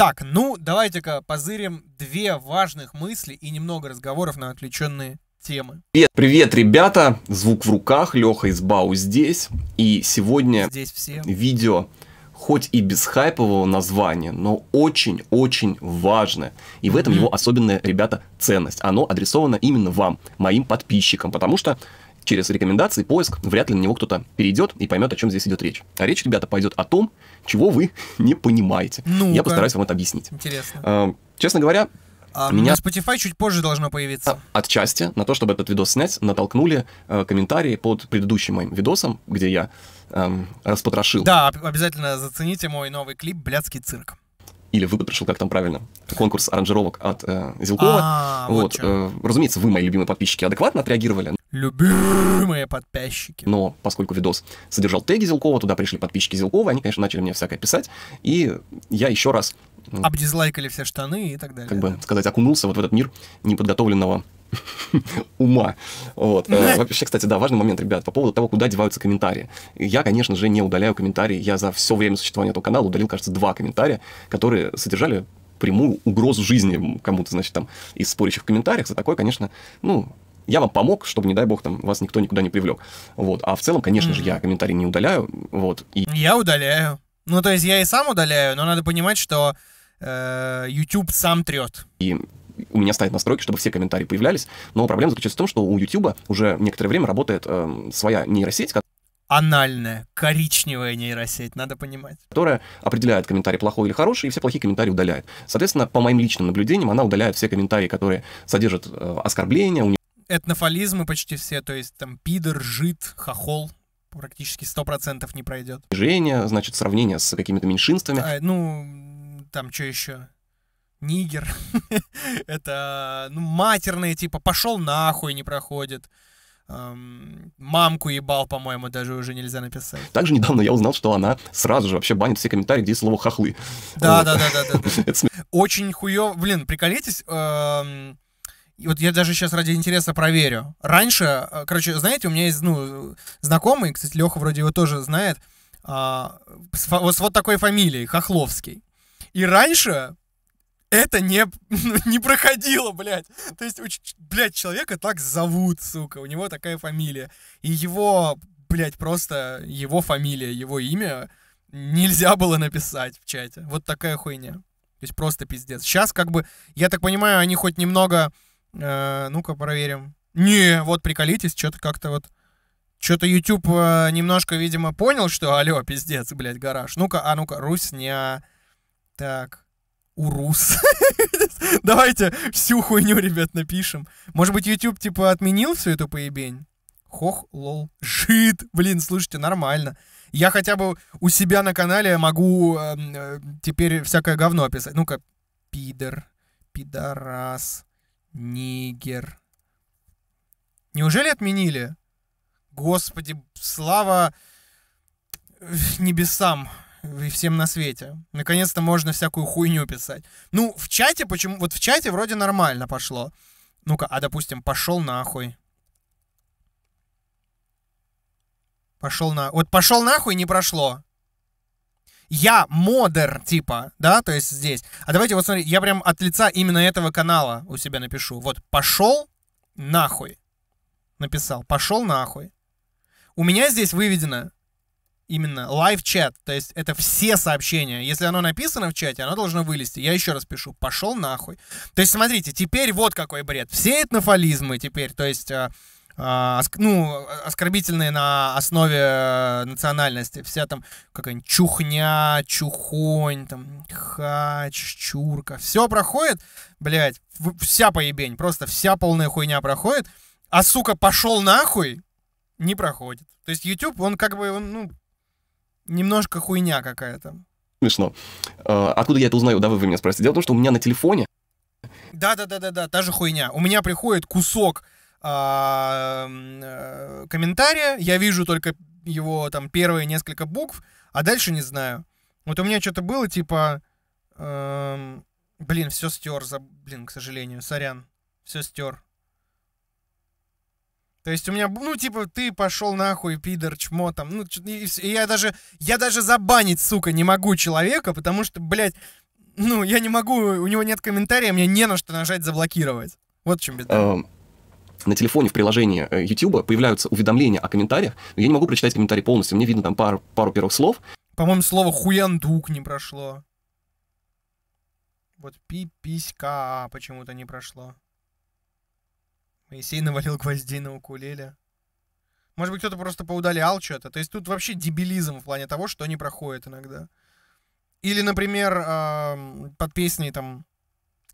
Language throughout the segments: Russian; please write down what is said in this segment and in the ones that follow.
Так, ну, давайте-ка позырим две важных мысли и немного разговоров на отвлеченные темы. Привет, привет, ребята! Звук в руках, Леха из Бау здесь. И сегодня здесь все. видео хоть и без хайпового названия, но очень-очень важное. И в этом mm-hmm. его особенная, ребята, ценность. Оно адресовано именно вам, моим подписчикам, потому что через рекомендации, поиск, вряд ли на него кто-то перейдет и поймет, о чем здесь идет речь. А речь, ребята, пойдет о том, чего вы не понимаете. ну Я постараюсь вам это объяснить. Интересно. Э, честно говоря, а меня... На Spotify чуть позже должно появиться. А, отчасти на то, чтобы этот видос снять, натолкнули э, комментарии под предыдущим моим видосом, где я эм, распотрошил. Да, обязательно зацените мой новый клип «Блядский цирк» или выпад пришел, как там правильно, конкурс аранжировок от э, Зилкова. А, вот, э, разумеется, вы, мои любимые подписчики, адекватно отреагировали. Любимые подписчики. Но поскольку видос содержал теги Зилкова, туда пришли подписчики Зилкова, они, конечно, начали мне всякое писать, и я еще раз... Обдизлайкали все штаны и так далее. Как бы сказать, окунулся вот в этот мир неподготовленного ума. Вот. Э, вообще, кстати, да, важный момент, ребят, по поводу того, куда деваются комментарии. Я, конечно же, не удаляю комментарии. Я за все время существования этого канала удалил, кажется, два комментария, которые содержали прямую угрозу жизни кому-то, значит, там, из спорящих в комментариях. За такое, конечно, ну, я вам помог, чтобы, не дай бог, там вас никто никуда не привлек. Вот. А в целом, конечно же, я комментарии не удаляю. Вот. И... Я удаляю. Ну, то есть я и сам удаляю, но надо понимать, что э, YouTube сам трет. И у меня ставят настройки, чтобы все комментарии появлялись, но проблема заключается в том, что у YouTube уже некоторое время работает э, своя нейросеть, анальная, коричневая нейросеть, надо понимать. Которая определяет комментарий плохой или хороший, и все плохие комментарии удаляет. Соответственно, по моим личным наблюдениям, она удаляет все комментарии, которые содержат э, оскорбления. Уни... Этнофализмы почти все, то есть там пидор, жид, хохол, практически 100% не пройдет. Унижение, значит, сравнение с какими-то меньшинствами. А, ну, там что еще? нигер, это ну, матерные, типа, пошел нахуй, не проходит. Эм, мамку ебал, по-моему, даже уже нельзя написать. Также недавно я узнал, что она сразу же вообще банит все комментарии, где слово хохлы. Да, да, да, да, да. Очень хуё. Блин, приколитесь. И вот я даже сейчас ради интереса проверю. Раньше, э, короче, знаете, у меня есть, ну, знакомый, кстати, Леха вроде его тоже знает, а, с, вот с вот такой фамилией, Хохловский. И раньше это не, не проходило, блядь. То есть, блядь, человека так зовут, сука, у него такая фамилия. И его, блядь, просто его фамилия, его имя нельзя было написать в чате. Вот такая хуйня. То есть просто пиздец. Сейчас как бы, я так понимаю, они хоть немного... Э, ну-ка, проверим. Не, вот приколитесь, что-то как-то вот... Что-то YouTube э, немножко, видимо, понял, что алло, пиздец, блядь, гараж. Ну-ка, а ну-ка, русня. А, так урус. Давайте всю хуйню, ребят, напишем. Может быть, YouTube, типа, отменил всю эту поебень? Хох, лол, жит. Блин, слушайте, нормально. Я хотя бы у себя на канале могу эм, э, теперь всякое говно описать. Ну-ка, пидор, пидорас, нигер. Неужели отменили? Господи, слава э, небесам и всем на свете. Наконец-то можно всякую хуйню писать. Ну, в чате почему... Вот в чате вроде нормально пошло. Ну-ка, а допустим, пошел нахуй. Пошел на... Вот пошел нахуй не прошло. Я модер, типа, да, то есть здесь. А давайте вот смотри, я прям от лица именно этого канала у себя напишу. Вот, пошел нахуй. Написал, пошел нахуй. У меня здесь выведено именно лайв-чат, то есть это все сообщения. Если оно написано в чате, оно должно вылезти. Я еще раз пишу, пошел нахуй. То есть смотрите, теперь вот какой бред. Все этнофализмы теперь, то есть... Э, э, ну, э, оскорбительные на основе э, национальности. Вся там какая-нибудь чухня, чухонь, там, хач, чурка. Все проходит, блядь, вся поебень, просто вся полная хуйня проходит. А, сука, пошел нахуй, не проходит. То есть YouTube, он как бы, он, ну, немножко хуйня какая-то. Смешно. А, откуда я это узнаю, да, вы, вы меня спросите? Дело в том, что у меня на телефоне... Да-да-да-да-да, та же хуйня. У меня приходит кусок а, э, комментария, я вижу только его там первые несколько букв, а дальше не знаю. Вот у меня что-то было типа, эм, блин, все стер, за, блин, к сожалению, сорян, все стер. То есть у меня, ну, типа, ты пошел нахуй, пидор, чмо там. Ну, и, и я даже, я даже забанить, сука, не могу человека, потому что, блядь, ну, я не могу, у него нет комментария, мне не на что нажать заблокировать. Вот в чем беда эм, на телефоне в приложении э, YouTube появляются уведомления о комментариях, но я не могу прочитать комментарий полностью, мне видно там пару, пару первых слов. По-моему, слово хуяндук не прошло. Вот пиписька почему-то не прошло. Моисей навалил гвоздей на укулеле. Может быть, кто-то просто поудалял что-то. То есть тут вообще дебилизм в плане того, что не проходит иногда. Или, например, под песней там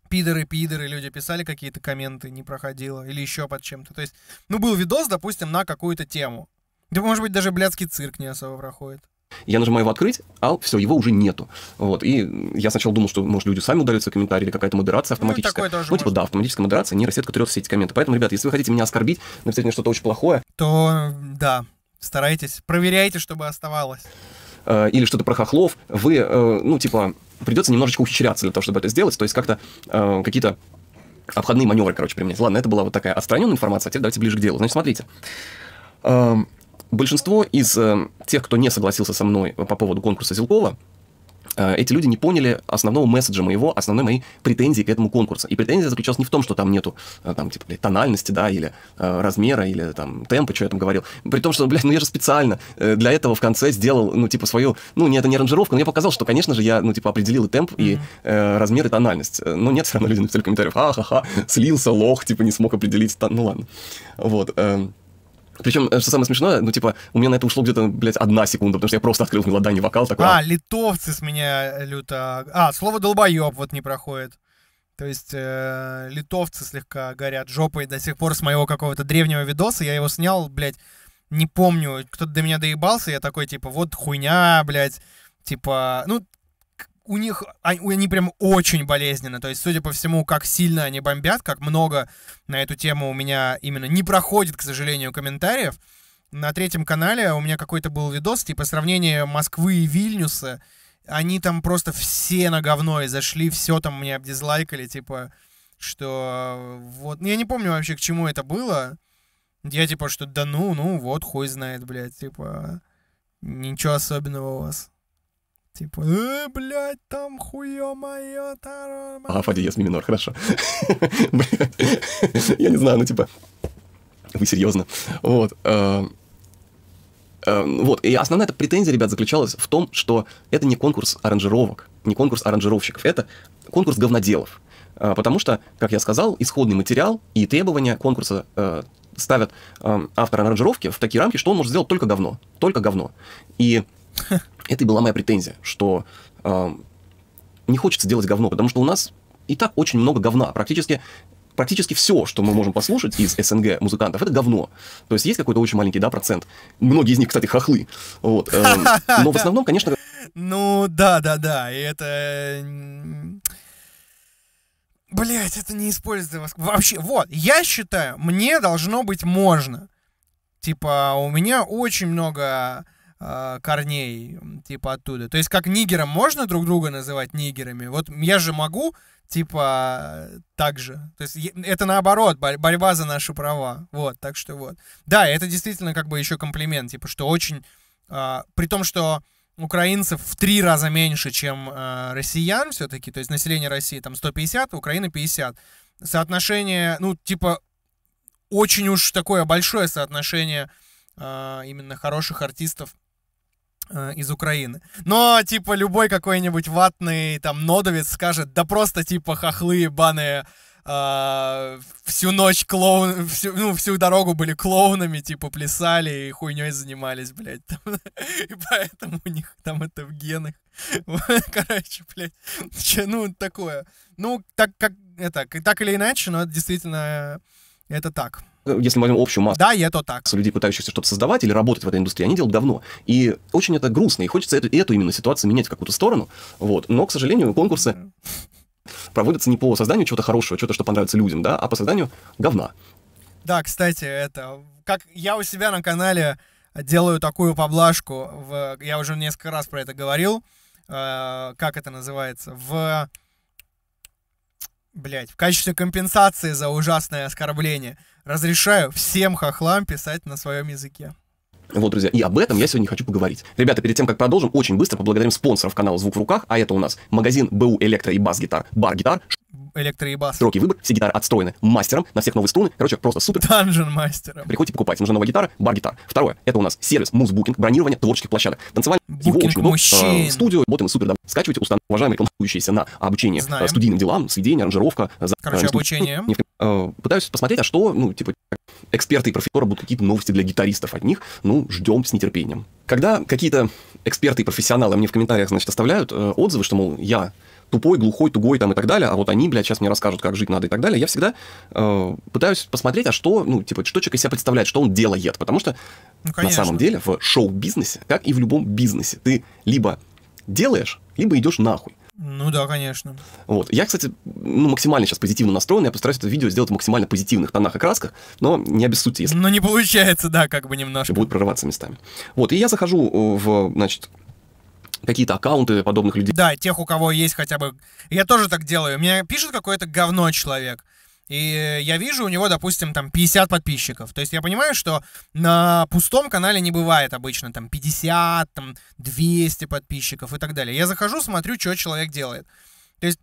пидоры, пидоры, люди писали какие-то комменты, не проходило, или еще под чем-то. То есть, ну, был видос, допустим, на какую-то тему. Да, может быть, даже блядский цирк не особо проходит. Я нажимаю его открыть, а все, его уже нету. Вот, и я сначала думал, что, может, люди сами удаляются комментарии или какая-то модерация ну, автоматическая. Ну, ну типа, может. да, автоматическая модерация, нейросетка трет все эти комменты. Поэтому, ребята, если вы хотите меня оскорбить, написать мне что-то очень плохое... То, да, старайтесь, проверяйте, чтобы оставалось. Э, или что-то про хохлов, вы, э, ну, типа, придется немножечко ухищряться для того, чтобы это сделать, то есть как-то э, какие-то обходные маневры, короче, применять. Ладно, это была вот такая отстраненная информация, а теперь давайте ближе к делу. Значит, смотрите. Эм, большинство из э, тех, кто не согласился со мной по поводу конкурса Зилкова, э, эти люди не поняли основного месседжа моего, основной моей претензии к этому конкурсу. И претензия заключалась не в том, что там нету, э, там, типа, блядь, тональности, да, или э, размера, или там темпа, что я там говорил. При том, что, блядь, ну я же специально для этого в конце сделал, ну, типа, свою, ну, не это не ранжировку, но я показал, что, конечно же, я, ну, типа, определил и темп, и э, размер, и тональность. Но нет, все равно люди написали комментариев, а-ха-ха, слился, лох, типа, не смог определить, тон... ну, ладно. Вот. Э, причем, э, что самое смешное, ну, типа, у меня на это ушло где-то, блядь, одна секунда, потому что я просто открыл в Мелодане вокал такой. А, а, литовцы с меня люто... А, слово «долбоеб» вот не проходит. То есть э, литовцы слегка горят жопой до сих пор с моего какого-то древнего видоса. Я его снял, блядь, не помню, кто-то до меня доебался, я такой, типа, вот хуйня, блядь, типа, ну, у них а, они прям очень болезненно. То есть, судя по всему, как сильно они бомбят, как много на эту тему у меня именно не проходит, к сожалению, комментариев. На третьем канале у меня какой-то был видос, типа сравнение Москвы и Вильнюса. Они там просто все на говно и зашли, все там мне обдизлайкали, типа, что вот... Я не помню вообще, к чему это было. Я типа, что да ну, ну вот, хуй знает, блядь, типа, ничего особенного у вас. Типа, э, блядь, там хуё моё, таро... А, фа диез, ми минор, хорошо. Блядь, Я не знаю, ну типа, вы серьезно. Вот. Э, э, вот, и основная эта претензия, ребят, заключалась в том, что это не конкурс аранжировок, не конкурс аранжировщиков, это конкурс говноделов. Э, потому что, как я сказал, исходный материал и требования конкурса э, ставят э, автора аранжировки в такие рамки, что он может сделать только говно. Только говно. И Это и была моя претензия, что э, не хочется делать говно, потому что у нас и так очень много говна. Практически практически все, что мы можем послушать из СНГ музыкантов, это говно. То есть есть какой-то очень маленький, да, процент. Многие из них, кстати, хохлы. Вот. Эм, но в основном, конечно... Ну, да, да, да, и это... Блять, это не используется Вообще, вот, я считаю, мне должно быть можно. Типа, у меня очень много а, корней, типа оттуда. То есть как нигерам можно друг друга называть нигерами? Вот я же могу, типа, так же. То есть это наоборот, борьба за наши права. Вот, так что вот. Да, это действительно как бы еще комплимент, типа, что очень... А, при том, что украинцев в три раза меньше, чем а, россиян все-таки, то есть население России там 150, Украина 50. Соотношение, ну, типа, очень уж такое большое соотношение именно хороших артистов Э, из Украины. Но, типа, любой какой-нибудь ватный там нодовец скажет, да просто, типа, хохлы ебаные э, всю ночь клоун, всю, ну, всю дорогу были клоунами, типа, плясали и хуйней занимались, блядь. Там, и поэтому у них там это в генах. Короче, блядь, ну, такое. Ну, так как это, так или иначе, но это действительно э, это так. Э, если мы возьмем общую массу... Да, это так. ...людей, пытающихся что-то создавать или работать в этой индустрии, они делают давно. И очень это грустно, и хочется эту, эту именно ситуацию менять в какую-то сторону. Вот. Но, к сожалению, конкурсы проводятся не по созданию чего-то хорошего, чего-то, что понравится людям, да, а по созданию говна. Да, кстати, это... Как я у себя на канале делаю такую поблажку, в, я уже несколько раз про это говорил, э, как это называется, в Блять, в качестве компенсации за ужасное оскорбление разрешаю всем хохлам писать на своем языке. Вот, друзья, и об этом я сегодня хочу поговорить. Ребята, перед тем, как продолжим, очень быстро поблагодарим спонсоров канала «Звук в руках», а это у нас магазин БУ «Электро» и «Бас-гитар», «Бар-гитар», электро и бас. Широкий выбор, все гитары отстроены мастером на всех новые струны. Короче, просто супер. Данжен мастером. Приходите покупать, нужна новая гитара, бар Гитар. Второе, это у нас сервис, муз-букинг, бронирование творческих площадок, танцевание, Букинг его очень э, студию, боты мы супер, да. скачивайте, установ, уважаемые рекламующиеся на обучение э, Знаем. студийным делам, сведения, аранжировка. Э, за, Короче, э, обучение. э, пытаюсь посмотреть, а что, ну, типа, эксперты и профессора будут какие-то новости для гитаристов от них. Ну, ждем с нетерпением. Когда какие-то эксперты и профессионалы мне в комментариях, значит, оставляют э, отзывы, что, мол, я тупой, глухой, тугой там и так далее, а вот они, блядь, сейчас мне расскажут, как жить надо и так далее, я всегда э, пытаюсь посмотреть, а что, ну, типа, что человек из себя представляет, что он делает, потому что ну, на самом деле в шоу-бизнесе, как и в любом бизнесе, ты либо делаешь, либо идешь нахуй. Ну да, конечно. Вот. Я, кстати, ну, максимально сейчас позитивно настроен. Я постараюсь это видео сделать в максимально позитивных тонах и красках, но не обессудьте, если... Но ну, не получается, да, как бы немножко. Будет прорываться местами. Вот, и я захожу э, в, значит, какие-то аккаунты подобных людей. Да, тех, у кого есть хотя бы... Я тоже так делаю. Мне пишет какое-то говно человек. И э, я вижу, у него, допустим, там 50 подписчиков. То есть я понимаю, что на пустом канале не бывает обычно там 50, там 200 подписчиков и так далее. Я захожу, смотрю, что человек делает. То есть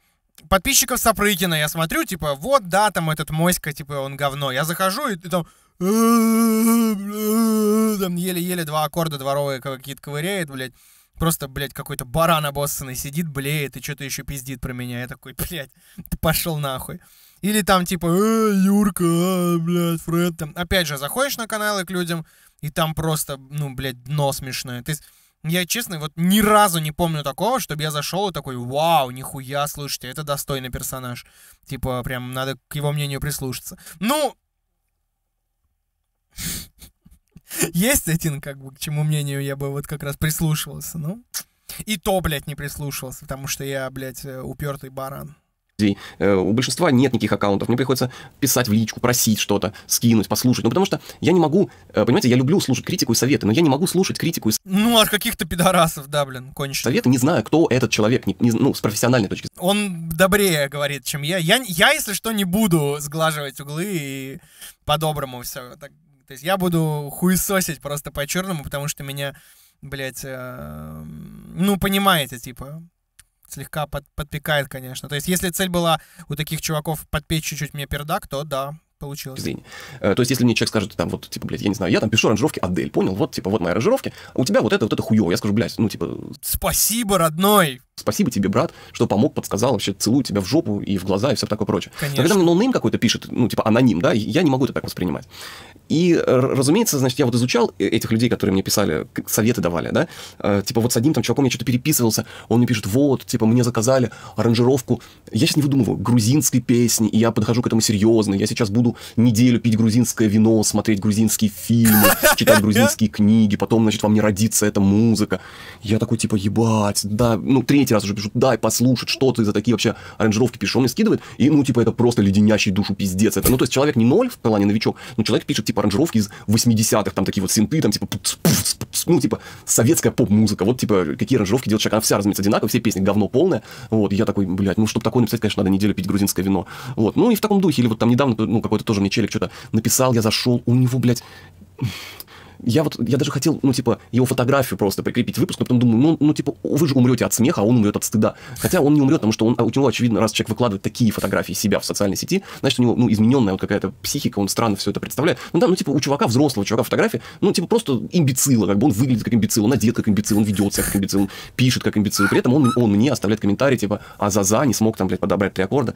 подписчиков Сапрыкина я смотрю, типа, вот, да, там этот Моська, типа, он говно. Я захожу и, и там... Там еле-еле два аккорда дворовые какие-то ковыряет, блядь. Просто, блядь, какой-то баран обоссанный сидит, блеет и что-то еще пиздит про меня. Я такой, блядь, ты пошел нахуй. Или там типа, э, Юрка, э, блядь, Фред. Там, опять же, заходишь на каналы к людям, и там просто, ну, блядь, дно смешное. То есть, я, честно, вот ни разу не помню такого, чтобы я зашел и такой, вау, нихуя, слушайте, это достойный персонаж. Типа, прям надо к его мнению прислушаться. Ну, есть один, как бы, к чему мнению я бы вот как раз прислушивался, ну. И то, блядь, не прислушивался, потому что я, блядь, э, упертый баран людей. Э, у большинства нет никаких аккаунтов. Мне приходится писать в личку, просить что-то, скинуть, послушать. Ну, потому что я не могу, э, понимаете, я люблю слушать критику и советы, но я не могу слушать критику и Ну, от каких-то пидорасов, да, блин, кончено. Советы, не знаю, кто этот человек, не, не, ну, с профессиональной точки зрения. Он добрее говорит, чем я. Я, я если что, не буду сглаживать углы и по-доброму все. Так, то есть я буду хуесосить просто по-черному, потому что меня, блядь, э, ну, понимаете, типа, слегка под, подпекает, конечно. То есть, если цель была у таких чуваков подпечь чуть-чуть мне пердак, то да, получилось. Извини. Э, то есть, если мне человек скажет, там, вот, типа, блядь, я не знаю, я там пишу аранжировки Адель, понял? Вот, типа, вот мои аранжировки, а у тебя вот это, вот это хуёво. Я скажу, блядь, ну, типа... Спасибо, родной! Спасибо тебе, брат, что помог, подсказал, вообще целую тебя в жопу и в глаза и все такое прочее. А конечно. когда мне ноунейм какой-то пишет, ну, типа, аноним, да, я не могу это так воспринимать. И, разумеется, значит, я вот изучал э, этих людей, которые мне писали, советы давали, да, э, типа вот с одним там чуваком я что-то переписывался, он мне пишет, вот, типа, мне заказали аранжировку, я сейчас не выдумываю, грузинской песни, и я подхожу к этому серьезно, я сейчас буду неделю пить грузинское вино, смотреть грузинские фильмы, читать грузинские книги, потом, значит, во мне родится эта музыка. Я такой, типа, ебать, да, ну, третий раз уже пишу, дай послушать, что ты за такие вообще аранжировки пишешь, он мне скидывает, и, ну, типа, это просто леденящий душу пиздец, это, ну, то есть человек не ноль в плане новичок, но человек пишет, типа, типа аранжировки из 80-х, там такие вот синты, там типа, пуц, пуц, пуц, ну типа советская поп-музыка, вот типа какие аранжировки делает человек, она вся, разумеется, одинаковая, все песни говно полное, вот, и я такой, блядь, ну чтобы такое написать, конечно, надо неделю пить грузинское вино, вот, ну и в таком духе, или вот там недавно, ну какой-то тоже мне челик что-то написал, я зашел, у него, блядь, я вот, я даже хотел, ну, типа, его фотографию просто прикрепить к выпуску, но потом думаю, ну, ну, типа, вы же умрете от смеха, а он умрет от стыда. Хотя он не умрет, потому что он, а, у него, очевидно, раз человек выкладывает такие фотографии себя в социальной сети, значит, у него, ну, измененная вот какая-то психика, он странно все это представляет. Ну, да, ну, типа, у чувака, взрослого чувака фотографии, ну, типа, просто имбецила, как бы он выглядит как имбецил, он одет как имбецил, он ведет себя как имбецил, он пишет как имбецил. При этом он, он мне оставляет комментарии, типа, а за за не смог там, блядь, подобрать три аккорда.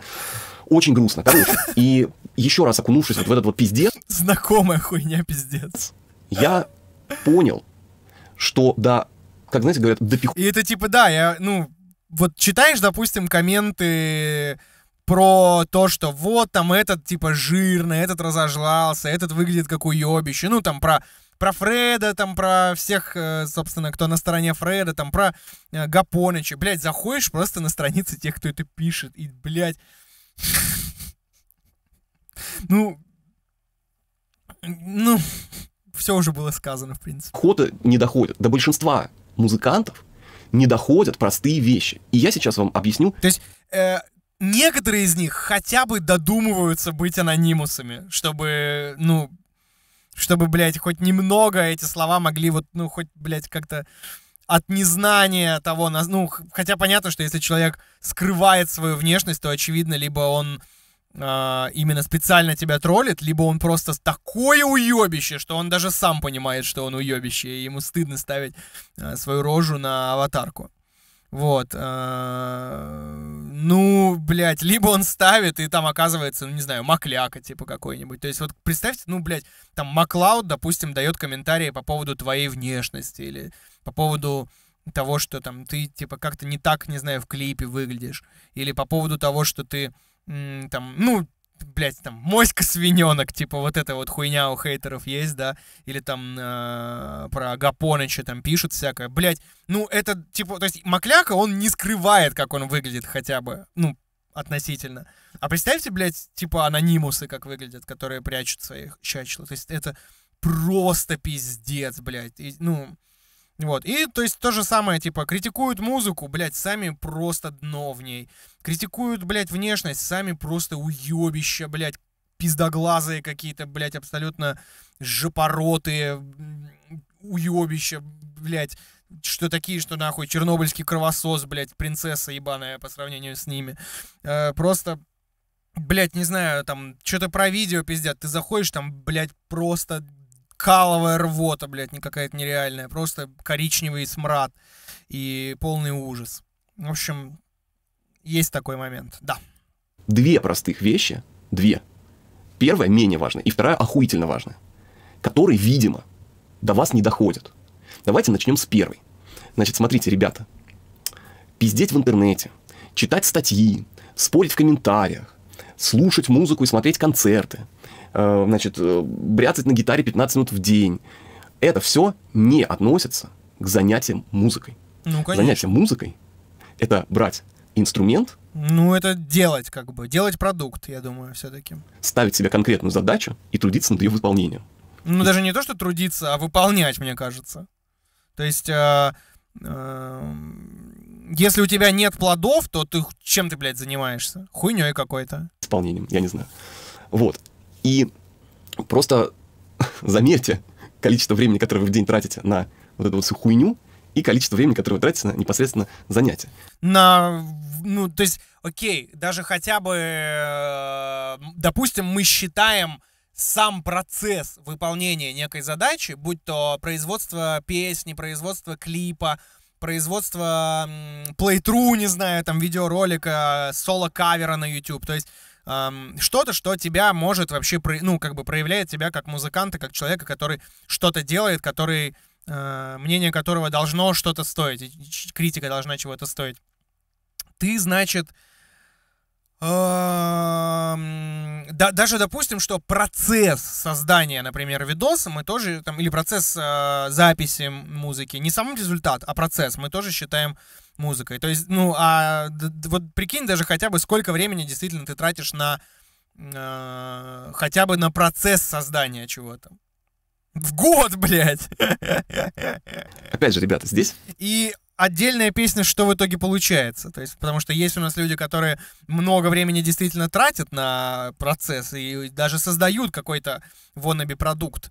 Очень грустно, короче. И еще раз окунувшись вот в этот вот пиздец... Знакомая хуйня пиздец я понял, что да, как, знаете, говорят, допиху... И это типа, да, я, ну, вот читаешь, допустим, комменты про то, что вот там этот типа жирный, этот разожлался, этот выглядит как уебище, ну там про про Фреда, там про всех, э, собственно, кто на стороне Фреда, там про э, Гапоныча. Блядь, заходишь просто на страницы тех, кто это пишет, и, блядь... Ну... Ну все уже было сказано, в принципе. Ходы не доходят. До большинства музыкантов не доходят простые вещи. И я сейчас вам объясню. То есть э, некоторые из них хотя бы додумываются быть анонимусами, чтобы, ну, чтобы, блядь, хоть немного эти слова могли вот, ну, хоть, блядь, как-то от незнания того, ну, хотя понятно, что если человек скрывает свою внешность, то, очевидно, либо он а, именно специально тебя троллит, либо он просто такое уебище, что он даже сам понимает, что он уебище, и ему стыдно ставить а, свою рожу на аватарку. Вот. А, ну, блядь, либо он ставит, и там оказывается, ну, не знаю, макляка, типа, какой-нибудь. То есть, вот представьте, ну, блядь, там Маклауд, допустим, дает комментарии по поводу твоей внешности или по поводу того, что там ты, типа, как-то не так, не знаю, в клипе выглядишь. Или по поводу того, что ты там, ну, блядь, там, моська свиненок, типа вот эта вот хуйня у хейтеров есть, да, или там э, про Гапоныча там пишут всякое, блядь, ну это типа, то есть Макляка, он не скрывает, как он выглядит хотя бы, ну, относительно. А представьте, блядь, типа анонимусы, как выглядят, которые прячут своих чачлы, то есть это просто пиздец, блядь, и, ну, вот, и то есть то же самое, типа, критикуют музыку, блядь, сами просто дно в ней. Критикуют, блядь, внешность, сами просто уебища, блядь, пиздоглазые какие-то, блядь, абсолютно жопоротые, уебища, блядь, что такие, что нахуй, чернобыльский кровосос, блядь, принцесса ебаная по сравнению с ними. Э, просто блядь, не знаю, там, что-то про видео пиздят, ты заходишь, там, блядь, просто каловая рвота, блядь, не какая-то нереальная, просто коричневый смрад и полный ужас. В общем, есть такой момент, да. Две простых вещи, две. Первая менее важная, и вторая охуительно важная, которые, видимо, до вас не доходят. Давайте начнем с первой. Значит, смотрите, ребята, пиздеть в интернете, читать статьи, спорить в комментариях, слушать музыку и смотреть концерты – Э, значит, э, бряцать на гитаре 15 минут в день. Это все не относится к занятиям музыкой. Ну, конечно. Занятие музыкой — это брать инструмент. Ну, это делать как бы, делать продукт, я думаю, все-таки. Ставить себе конкретную задачу и трудиться над ее выполнением. Ну, даже не то, что трудиться, а выполнять, мне кажется. То есть, э, э, если у тебя нет плодов, то ты чем ты, блядь, занимаешься? Хуйней какой-то. Исполнением, я не знаю. Вот. И просто замерьте количество времени, которое вы в день тратите на вот эту вот всю хуйню, и количество времени, которое вы тратите на непосредственно занятия. На, ну, то есть, окей, даже хотя бы, э, допустим, мы считаем сам процесс выполнения некой задачи, будь то производство песни, производство клипа, производство плейтру, не знаю, там, видеоролика, э, соло-кавера на YouTube, то есть эм, что-то, что тебя может вообще, ну, как бы проявляет тебя как музыканта, как человека, который что-то делает, который, э, мнение которого должно что-то стоить, критика должна чего-то стоить. Ты, значит, да, даже допустим, что процесс создания, например, видоса мы тоже, там, или процесс э, записи музыки, не сам результат, а процесс мы тоже считаем музыкой. То есть, ну, а вот прикинь даже хотя бы, сколько времени действительно ты тратишь на э, хотя бы на процесс создания чего-то. В год, блядь! Опять же, ребята, здесь. И отдельная песня, что в итоге получается. То есть, потому что есть у нас люди, которые много времени действительно тратят на процесс и даже создают какой-то воноби продукт.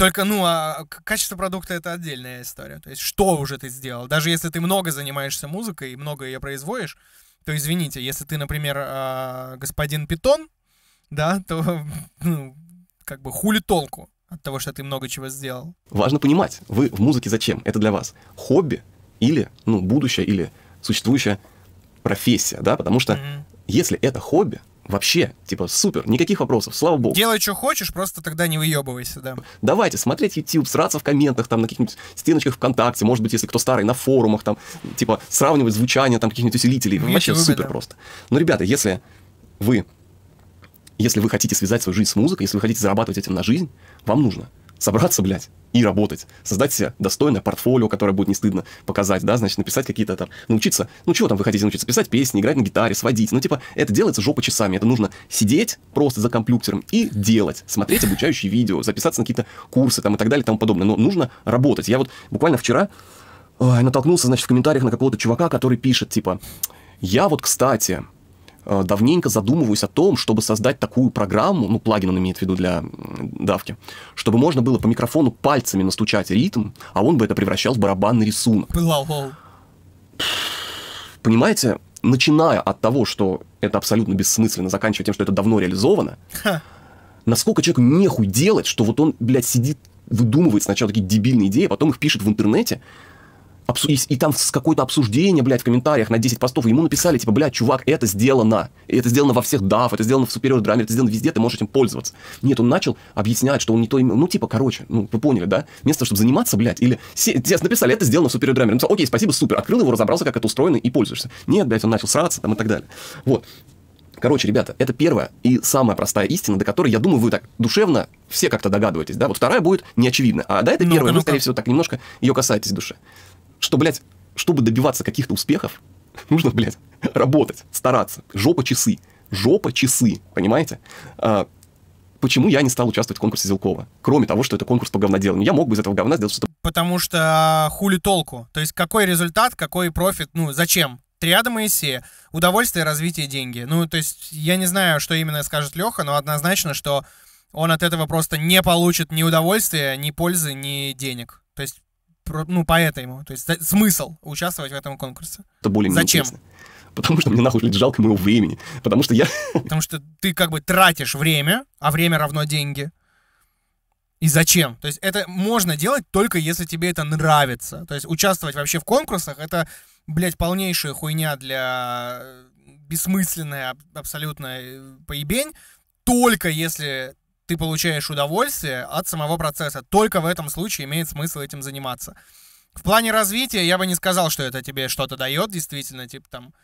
Только, ну, а качество продукта — это отдельная история. То есть что уже ты сделал? Даже если ты много занимаешься музыкой и много ее производишь, то извините, если ты, например, а, господин Питон, да, то, ну, как бы хули толку от того, что ты много чего сделал. Важно понимать, вы в музыке зачем? Это для вас хобби или, ну, будущее, или существующая профессия, да, потому что mm-hmm. если это хобби, Вообще, типа, супер, никаких вопросов, слава богу. Делай, что хочешь, просто тогда не выебывайся, да. Давайте, смотреть YouTube, сраться в комментах, там, на каких-нибудь стеночках ВКонтакте, может быть, если кто старый, на форумах, там, типа, сравнивать звучание, там, каких-нибудь усилителей. В Вообще супер да. просто. Но, ребята, если вы, если вы хотите связать свою жизнь с музыкой, если вы хотите зарабатывать этим на жизнь, вам нужно собраться, блядь, и работать. Создать себе достойное портфолио, которое будет не стыдно показать, да, значит, написать какие-то там, научиться, ну, чего там вы хотите научиться, писать песни, играть на гитаре, сводить, ну, типа, это делается жопа часами, это нужно сидеть просто за компьютером и делать, смотреть обучающие видео, записаться на какие-то курсы там и так далее и тому подобное, но нужно работать. Я вот буквально вчера ой, натолкнулся, значит, в комментариях на какого-то чувака, который пишет, типа, я вот, кстати, Э, давненько задумываюсь о том, чтобы создать такую программу, ну, плагин он имеет в виду для давки, чтобы можно было по микрофону пальцами настучать ритм, а он бы это превращал в барабанный рисунок. Понимаете, начиная от того, что это абсолютно бессмысленно, заканчивая тем, что это давно реализовано, насколько человеку нехуй делать, что вот он, блядь, сидит, выдумывает сначала такие дебильные идеи, а потом их пишет в интернете, и, и там с какое-то обсуждение, блядь, в комментариях на 10 постов, ему написали, типа, блядь, чувак, это сделано, и это сделано во всех DAF, это сделано в Superior Drummer, это сделано везде, ты можешь этим пользоваться. Нет, он начал объяснять, что он не то имел, ну, типа, короче, ну, вы поняли, да? Вместо того, чтобы заниматься, блядь, или сейчас написали, это сделано в Superior Drummer, написал, окей, спасибо, супер, открыл его, разобрался, как это устроено, и пользуешься. Нет, блядь, он начал сраться там и так далее. Вот. Короче, ребята, это первая и самая простая истина, до которой, я думаю, вы так душевно все как-то догадываетесь, да? Вот вторая будет неочевидна, а да, это ну первая, ну вы, скорее всего, так немножко ее касаетесь души что, блядь, чтобы добиваться каких-то успехов, нужно, блядь, работать, стараться. Жопа часы. Жопа часы, понимаете? А, почему я не стал участвовать в конкурсе Зелкова? Кроме того, что это конкурс по говноделанию. Я мог бы из этого говна сделать что-то... Потому что а, хули толку? То есть какой результат, какой профит, ну зачем? Триада Моисея. Удовольствие, развитие, деньги. Ну, то есть я не знаю, что именно скажет Леха, но однозначно, что он от этого просто не получит ни удовольствия, ни пользы, ни денег. То есть ну, поэтому, то есть смысл участвовать в этом конкурсе. Это более Зачем? Потому что мне нахуй жалко моего времени. Потому что я... Потому что ты как бы тратишь время, а время равно деньги. И зачем? То есть это можно делать только если тебе это нравится. То есть участвовать вообще в конкурсах это, блядь, полнейшая хуйня для э, бессмысленная абсолютно э, поебень, только если ты получаешь удовольствие от самого процесса. Только в этом случае имеет смысл этим заниматься. В плане развития я бы не сказал, что это тебе что-то дает, действительно, типа там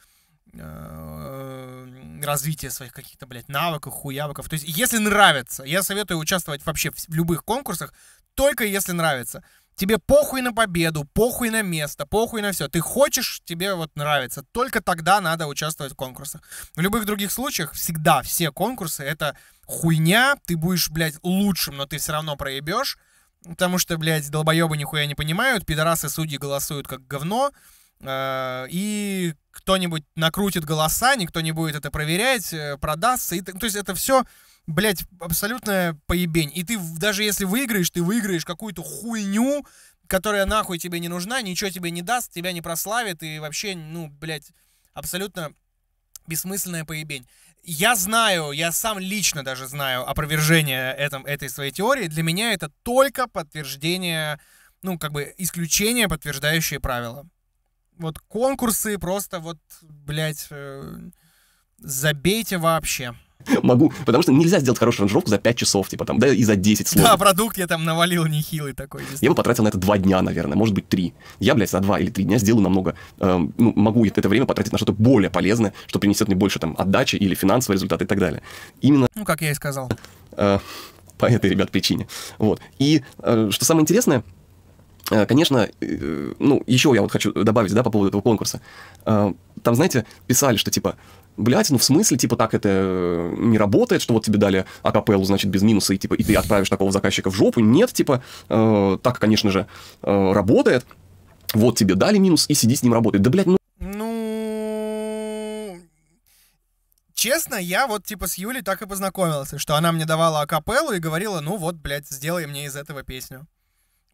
э, развитие своих каких-то, блядь, навыков, хуявоков. То есть, если нравится, я советую участвовать вообще в любых конкурсах, только если нравится. Тебе похуй на победу, похуй на место, похуй на все. Ты хочешь, тебе вот нравится. Только тогда надо участвовать в конкурсах. В любых других случаях всегда все конкурсы это хуйня. Ты будешь, блядь, лучшим, но ты все равно проебешь. Потому что, блядь, долбоебы нихуя не понимают, пидорасы судьи голосуют как говно. Э, и кто-нибудь накрутит голоса, никто не будет это проверять, э, продастся. И, то есть это все, блядь, абсолютная поебень. И ты даже если выиграешь, ты выиграешь какую-то хуйню, которая нахуй тебе не нужна, ничего тебе не даст, тебя не прославит и вообще, ну, блядь, абсолютно бессмысленная поебень. Я знаю, я сам лично даже знаю опровержение этом, этой своей теории. Для меня это только подтверждение, ну, как бы исключение, подтверждающее правило вот конкурсы просто вот, блядь, э, забейте вообще. Могу, потому что нельзя сделать хорошую ранжировку за 5 часов, типа там, да и за 10 слов. Да, продукт я там навалил нехилый такой. Я бы потратил на это 2 дня, наверное, может быть 3. Я, блядь, за 2 или 3 дня сделаю намного, эм, ну, могу это время потратить на что-то более полезное, что принесет мне больше там отдачи или финансовый результат и так далее. Именно... Ну, как я и сказал. Э, по этой, ребят, причине. Вот. И э, что самое интересное, Э, конечно, э, ну, еще я вот хочу добавить, да, по поводу этого конкурса. Э, там, знаете, писали, что типа, блядь, ну в смысле, типа, так это не работает, что вот тебе дали акапеллу, значит, без минуса, и типа, и ты отправишь такого заказчика в жопу. Нет, типа, так, конечно же, работает. Вот тебе дали минус, и сиди с ним работает. Да, блядь, ну... Ну... Честно, я вот типа с Юлей так и познакомился, что она мне давала акапеллу и говорила, ну вот, блядь, сделай мне из этого песню.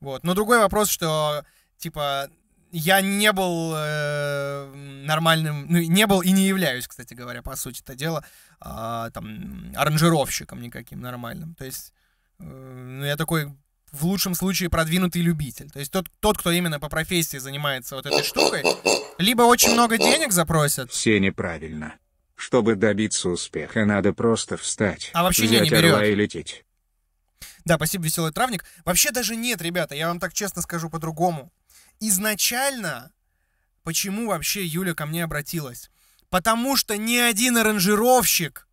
Вот. Но другой вопрос, что, типа, я не был э, нормальным, ну, не был и не являюсь, кстати говоря, по сути это дело, э, там, аранжировщиком никаким нормальным. То есть, э, ну, я такой в лучшем случае продвинутый любитель. То есть тот, тот, кто именно по профессии занимается вот этой штукой, либо очень много денег запросят. Все неправильно. Чтобы добиться успеха, надо просто встать, а вообще взять не, не орла и лететь. Да, спасибо, веселый травник. Вообще даже нет, ребята, я вам так честно скажу по-другому. Изначально, почему вообще Юля ко мне обратилась? Потому что ни один аранжировщик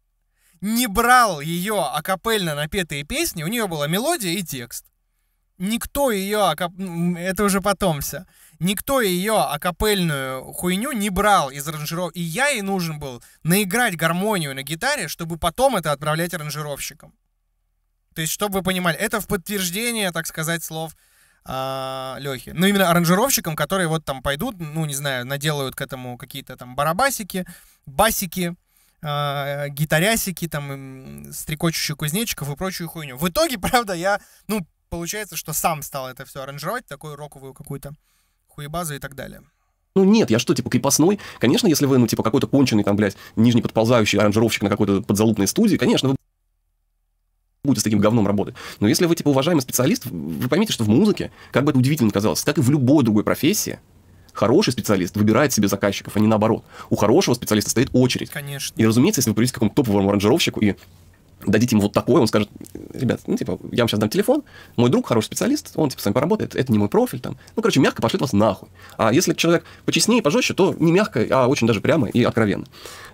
не брал ее акапельно напетые песни, у нее была мелодия и текст. Никто ее, акап... это уже потом все, никто ее акапельную хуйню не брал из аранжиров, и я ей нужен был наиграть гармонию на гитаре, чтобы потом это отправлять аранжировщикам. То есть, чтобы вы понимали, это в подтверждение, так сказать, слов э, а, Лехи. Ну, именно аранжировщикам, которые вот там пойдут, ну, не знаю, наделают к этому какие-то там барабасики, басики, э, гитарясики, там, стрекочущих кузнечиков и прочую хуйню. В итоге, правда, я, ну, получается, что сам стал это все аранжировать, такую роковую какую-то хуебазу и так далее. Ну нет, я что, типа крепостной? Конечно, если вы, ну, типа, какой-то конченый, там, блядь, нижний подползающий аранжировщик на какой-то подзалупной студии, конечно, вы будет с таким говном работать. Но если вы, типа, уважаемый специалист, вы поймите, что в музыке, как бы это удивительно казалось, как и в любой другой профессии, хороший специалист выбирает себе заказчиков, а не наоборот. У хорошего специалиста стоит очередь. Конечно. И, разумеется, если вы придете к какому-то топовому аранжировщику и дадите ему вот такое, он скажет, ребят, ну, типа, я вам сейчас дам телефон, мой друг хороший специалист, он, типа, с вами поработает, это не мой профиль, там. Ну, короче, мягко пошлет вас нахуй. А если человек почестнее, пожестче, то не мягко, а очень даже прямо и откровенно.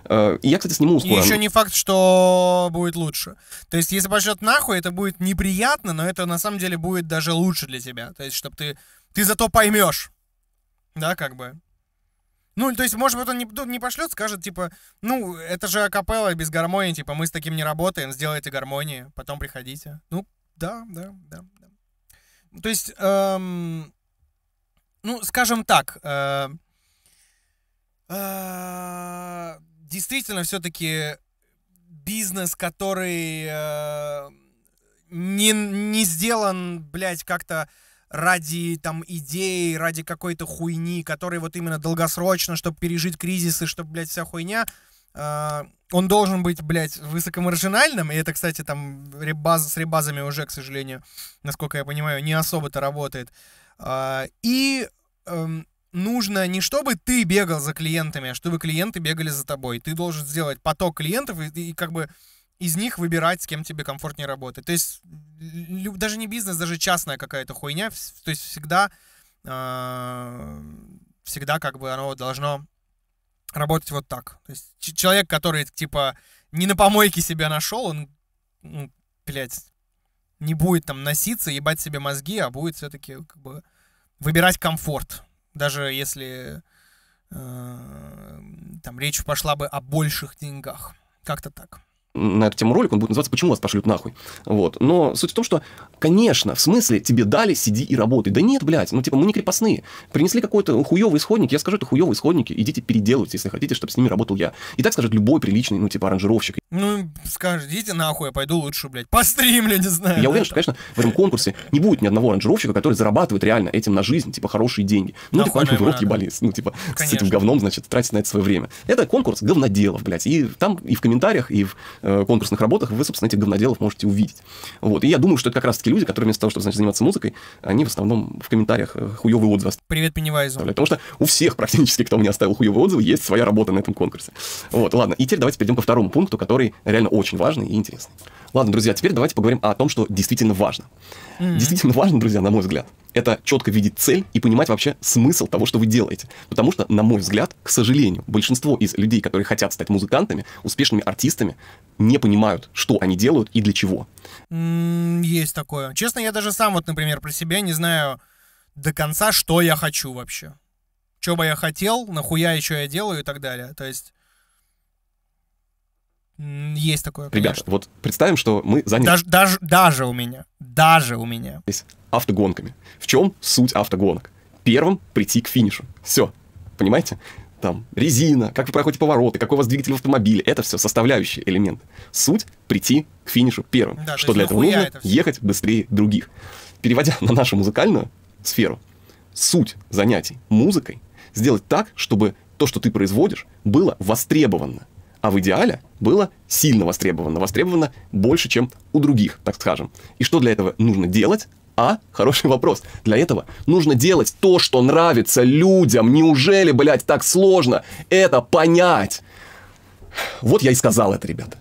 Э, и я, кстати, сниму скоро. И еще не факт, что будет лучше. То есть, если пошлет нахуй, это будет неприятно, но это, на самом деле, будет даже лучше для тебя. То есть, чтобы ты... Ты зато поймешь. Да, как бы. Ну, то есть, может быть, он не, ну, не пошлет, скажет, типа, ну, это же акапелла без гармонии, типа, мы с таким не работаем, сделайте гармонии, потом приходите. Ну, да, да, да, да. Ну, то есть, эм, ну, скажем так, э, э, действительно, все-таки бизнес, который э, не, не сделан, блядь, как-то ради там идеи, ради какой-то хуйни, который вот именно долгосрочно, чтобы пережить кризисы, чтобы, блядь, вся хуйня, э, он должен быть, блядь, высокомаржинальным, и это, кстати, там ребаз, с ребазами уже, к сожалению, насколько я понимаю, не особо-то работает. Э, и э, нужно не чтобы ты бегал за клиентами, а чтобы клиенты бегали за тобой. Ты должен сделать поток клиентов и, и как бы из них выбирать, с кем тебе комфортнее работать. То есть даже не бизнес, даже частная какая-то хуйня, то есть всегда, э, всегда как бы оно должно работать вот так. То есть человек, который типа не на помойке себя нашел, он, ну, блядь, не будет там носиться, ебать себе мозги, а будет все-таки как бы выбирать комфорт. Даже если э, там речь пошла бы о больших деньгах. Как-то так на эту тему ролик, он будет называться «Почему вас пошлют нахуй?». Вот. Но суть в том, что, конечно, в смысле тебе дали, сиди и работай. Да нет, блядь, ну типа мы не крепостные. Принесли какой-то хуёвый исходник, я скажу, это хуёвый исходники, идите переделывайте, если хотите, чтобы с ними работал я. И так скажет любой приличный, ну типа аранжировщик. Ну, скажите нахуй, я пойду лучше, блядь, постримлю, не знаю. Я уверен, что, конечно, в этом конкурсе не будет ни одного аранжировщика, который зарабатывает реально этим на жизнь, типа, хорошие деньги. Ну, ты, конечно, в рот ебались, ну, типа, конечно. с этим говном, значит, тратить на это свое время. Это конкурс говноделов, блядь. И там и в комментариях, и в Э, конкурсных работах вы, собственно, этих говноделов можете увидеть. Вот. И я думаю, что это как раз-таки люди, которые вместо того, чтобы значит, заниматься музыкой, они в основном в комментариях э, хуевые отзывы Привет, Пеннивайзу. Потому что у всех практически, кто мне оставил хуевые отзывы, есть своя работа на этом конкурсе. Вот, ладно. И теперь давайте перейдем ко второму пункту, который реально очень важный и интересный. Ладно, друзья, теперь давайте поговорим о том, что действительно важно. Mm-hmm. Действительно важно, друзья, на мой взгляд, это четко видеть цель и понимать вообще смысл того, что вы делаете. Потому что, на мой взгляд, к сожалению, большинство из людей, которые хотят стать музыкантами, успешными артистами, не понимают, что они делают и для чего. Mm, есть такое. Честно, я даже сам вот, например, про себя не знаю до конца, что я хочу вообще. Что бы я хотел, нахуя еще я делаю и так далее. То есть есть такое. Конечно. Ребята, вот представим, что мы заняты. Даже, даже, даже у меня. Даже у меня. Автогонками. В чем суть автогонок? Первым прийти к финишу. Все. Понимаете? Там резина, как вы проходите повороты, какой у вас двигатель в автомобиле. Это все составляющие элементы. Суть прийти к финишу первым. Да, что для этого нужно? Это ехать быстрее других. Переводя на нашу музыкальную сферу, суть занятий музыкой сделать так, чтобы то, что ты производишь, было востребовано а в идеале было сильно востребовано, востребовано больше, чем у других, так скажем. И что для этого нужно делать? А? Хороший вопрос. Для этого нужно делать то, что нравится людям. Неужели, блядь, так сложно это понять? Вот я и сказал это, ребята.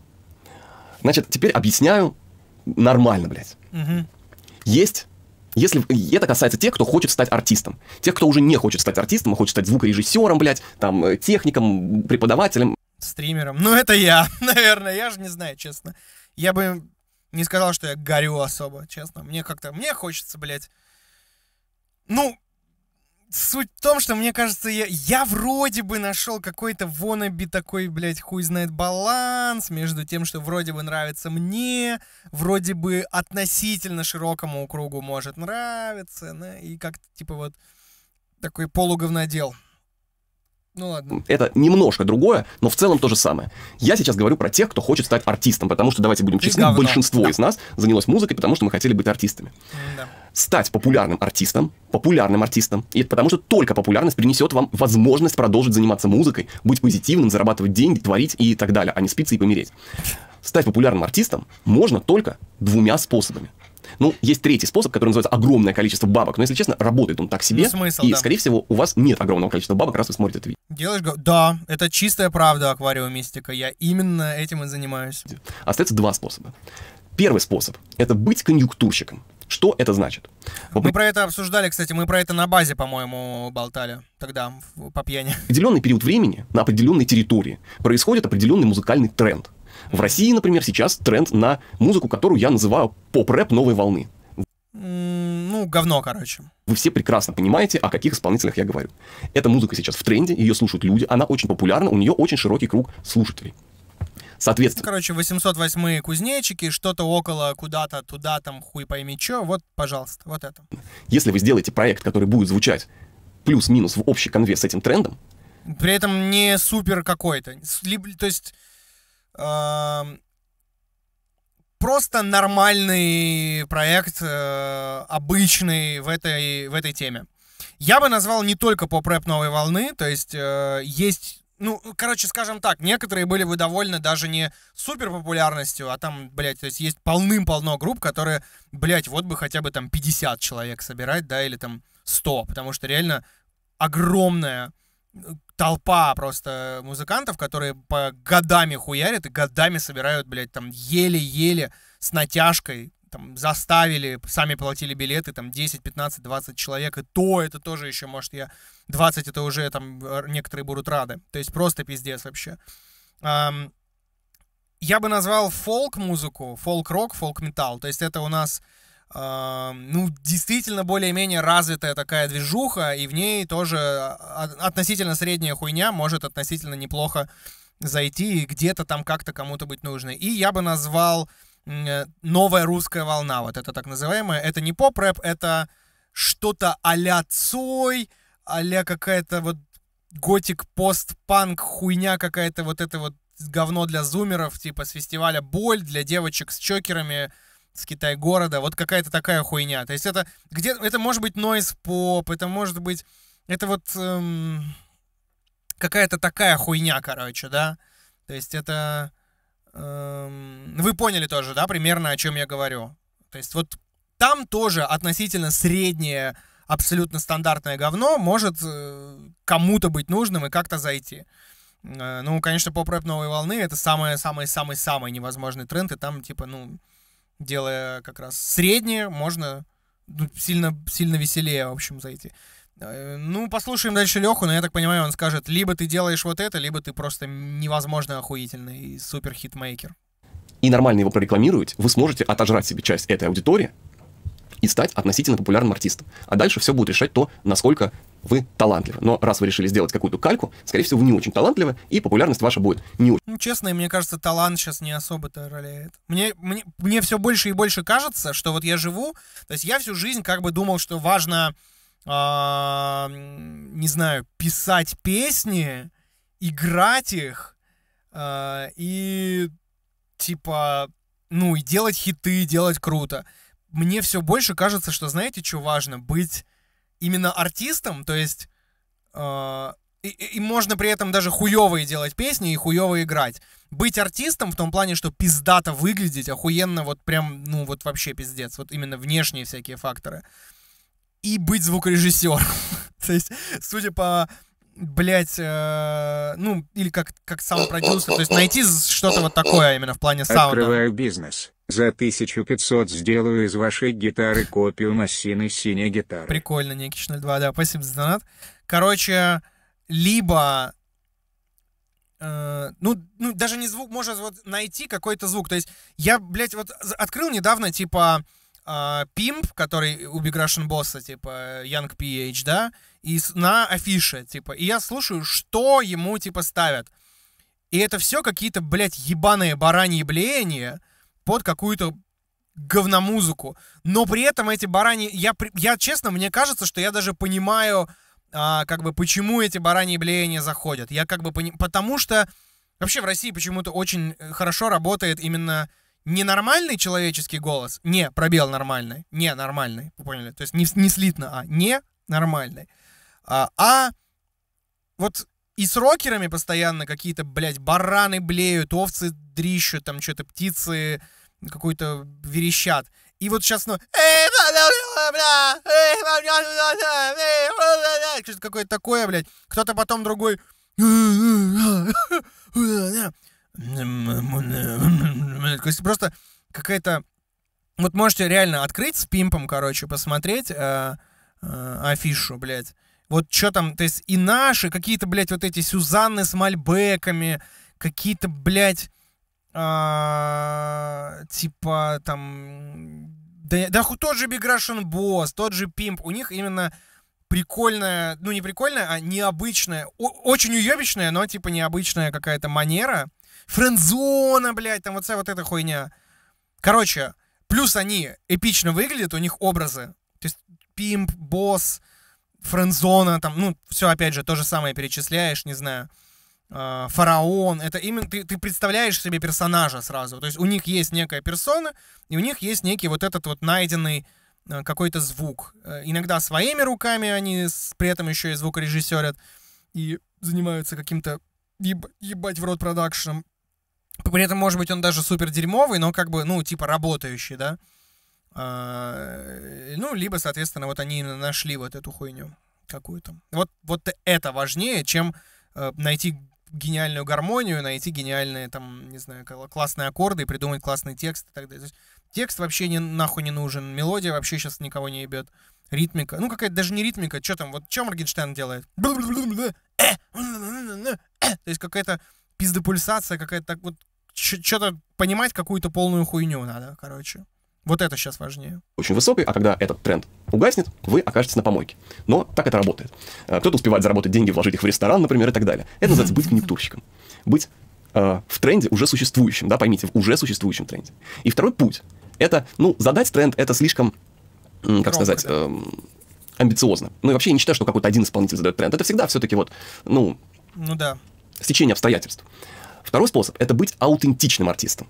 Значит, теперь объясняю нормально, блядь. Угу. Есть если это касается тех, кто хочет стать артистом. Тех, кто уже не хочет стать артистом, а хочет стать звукорежиссером, блядь, там, э, техником, преподавателем, стримером. Ну, это я, наверное, я же не знаю, честно. Я бы не сказал, что я горю особо, честно. Мне как-то, мне хочется, блядь. Ну, суть в том, что мне кажется, я, я вроде бы нашел какой-то воноби такой, блядь, хуй знает баланс между тем, что вроде бы нравится мне, вроде бы относительно широкому кругу может нравиться, да, и как-то типа вот такой полуговнодел. Ну ладно. Это немножко другое, но в целом то же самое. Я сейчас говорю про тех, кто хочет стать артистом, потому что, давайте будем честны, большинство да. из нас занялось музыкой, потому что мы хотели быть артистами. Да. Стать популярным артистом, популярным артистом, и это потому что только популярность принесет вам возможность продолжить заниматься музыкой, быть позитивным, зарабатывать деньги, творить и так далее, а не спиться и помереть. Стать популярным артистом можно только двумя способами – ну, есть третий способ, который называется огромное количество бабок. Но, если честно, работает он так себе. Ну, смысл, и, да. скорее всего, у вас нет огромного количества бабок, раз вы смотрите это видео. Делаешь... Да, это чистая правда аквариумистика. Я именно этим и занимаюсь. Остается два способа. Первый способ — это быть конъюнктурщиком. Что это значит? Мы про это обсуждали, кстати, мы про это на базе, по-моему, болтали тогда по пьяни. определенный период времени на определенной территории происходит определенный музыкальный тренд. В России, например, сейчас тренд на музыку, которую я называю поп-рэп новой волны. Ну, говно, короче. Вы все прекрасно понимаете, о каких исполнителях я говорю. Эта музыка сейчас в тренде, ее слушают люди, она очень популярна, у нее очень широкий круг слушателей. Соответственно. Ну, короче, 808 кузнечики, что-то около куда-то туда, там хуй пойми чё, вот, пожалуйста, вот это. Если вы сделаете проект, который будет звучать плюс-минус в общей конве с этим трендом, при этом не супер какой-то. То есть просто нормальный проект, э, обычный в этой, в этой теме. Я бы назвал не только поп-рэп новой волны, то есть э, есть ну, короче, скажем так, некоторые были бы довольны даже не супер популярностью, а там, блядь, то есть есть полным-полно групп, которые, блядь, вот бы хотя бы там 50 человек собирать, да, или там 100, потому что реально огромная толпа просто музыкантов, которые по годами хуярят и годами собирают, блядь, там еле-еле с натяжкой там заставили, сами платили билеты, там 10, 15, 20 человек, и то это тоже еще, может, я 20, это уже там некоторые будут рады. То есть просто пиздец вообще. я бы назвал фолк-музыку, фолк-рок, фолк-метал. То есть это у нас а, ну, действительно более-менее развитая такая движуха, и в ней тоже а, относительно средняя хуйня может относительно неплохо зайти и где-то там как-то кому-то быть нужной. И я бы назвал новая русская волна, вот это так называемая. Это не поп-рэп, это что-то а-ля Цой, а какая-то вот готик, пост-панк, хуйня какая-то, вот это вот говно для зумеров, типа с фестиваля «Боль», для девочек с чокерами, с Китай города, вот какая-то такая хуйня. То есть это где это может быть noise поп, это может быть это вот эм, какая-то такая хуйня, короче, да. То есть это эм, вы поняли тоже, да, примерно о чем я говорю. То есть вот там тоже относительно среднее абсолютно стандартное говно может э, кому-то быть нужным и как-то зайти. Э, ну, конечно, поп-рэп новой волны — это самый-самый-самый-самый невозможный тренд, и там, типа, ну, делая как раз среднее, можно ну, сильно, сильно веселее, в общем, зайти. Э, ну, послушаем дальше Леху, но я так понимаю, он скажет, либо ты делаешь вот это, либо ты просто невозможно охуительный супер хитмейкер. И нормально его прорекламировать, вы сможете отожрать себе часть этой аудитории, и стать относительно популярным артистом. А дальше все будет решать то, насколько вы талантливы. Но раз вы решили сделать какую-то кальку, скорее всего, вы не очень талантливы, и популярность ваша будет не очень. Ну, честно, мне кажется, талант сейчас не особо-то роляет. Мне, мне, мне все больше и больше кажется, что вот я живу, то есть я всю жизнь как бы думал, что важно, э, не знаю, писать песни, играть их, э, и типа, ну, и делать хиты, делать круто мне все больше кажется, что знаете, что важно? Быть именно артистом, то есть... Э, и, и можно при этом даже хуевые делать песни и хуево играть. Быть артистом в том плане, что пиздато выглядеть, охуенно вот прям, ну вот вообще пиздец. Вот именно внешние всякие факторы. И быть звукорежиссером. то есть, судя по Блять, э, ну, или как, как сам продюсер, то есть найти что-то вот такое именно в плане саунда. Открываю бизнес. За 1500 сделаю из вашей гитары копию массивной синей гитары. Прикольно, Никич 02, да, спасибо за донат. Короче, либо э, ну, ну, даже не звук, можно вот найти какой-то звук. То есть я, блядь, вот открыл недавно, типа, э, э, Пимп, который у Big Russian Boss, типа, э, Young PH, да, и на афише, типа, и я слушаю, что ему, типа, ставят. И это все какие-то, блядь, ебаные бараньи блеяния под какую-то говномузыку. Но при этом эти барани... Я, я честно, мне кажется, что я даже понимаю, а, как бы, почему эти бараньи блеяния заходят. Я как бы пони... Потому что вообще в России почему-то очень э, хорошо работает именно Ненормальный человеческий голос, не пробел нормальный, не нормальный, вы поняли? То есть не, не слитно, а не нормальный. А, а вот и с рокерами постоянно какие-то, блядь, бараны блеют, овцы дрищут, там что-то птицы какой-то верещат. И вот сейчас, ну, что-то какое то такое, блядь. Кто-то потом другой... То есть просто какая-то... Вот можете реально открыть с пимпом, короче, посмотреть э, э, афишу, блядь. Вот что там, то есть и наши, какие-то, блядь, вот эти Сюзанны с мальбеками, какие-то, блядь, э, типа там... Да, да тот же Big Russian Boss, тот же Пимп, у них именно прикольная, ну не прикольная, а необычная, очень уебищная, но типа необычная какая-то манера, френдзона, блядь, там вот вся вот эта хуйня. Короче, плюс они эпично выглядят, у них образы. То есть пимп, босс, френдзона, там, ну, все опять же, то же самое перечисляешь, не знаю. А, фараон, это именно ты, ты представляешь себе персонажа сразу. То есть у них есть некая персона, и у них есть некий вот этот вот найденный э, какой-то звук. Э, иногда своими руками они при этом еще и звукорежиссерят и занимаются каким-то еб, ебать в рот продакшном. При этом, может быть, он даже супер дерьмовый, но как бы, ну, типа работающий, да. А, э, ну, либо, соответственно, вот они нашли вот эту хуйню какую-то. Вот, вот это важнее, чем э, найти гениальную гармонию, найти гениальные, там, не знаю, классные аккорды и придумать классный текст и так далее. текст вообще не, нахуй не нужен, мелодия вообще сейчас никого не ебет. Ритмика, ну какая-то даже не ритмика, что там, вот что Моргенштерн делает? Э! То есть какая-то пиздепульсация какая-то так вот что-то понимать какую-то полную хуйню надо, короче. Вот это сейчас важнее. Очень высокий а когда этот тренд угаснет, вы окажетесь на помойке. Но так это работает. Э, кто-то успевает заработать деньги, вложить их в ресторан, например, и так далее. Это называется быть конъюнктурщиком. Быть э, в тренде уже существующим да, поймите, в уже существующем тренде. И второй путь — это, ну, задать тренд — это слишком, как Громко, сказать, э, амбициозно. Ну и вообще я не считаю, что какой-то один исполнитель задает тренд. Это всегда все-таки вот, ну... Ну да стечение обстоятельств. Второй способ – это быть аутентичным артистом.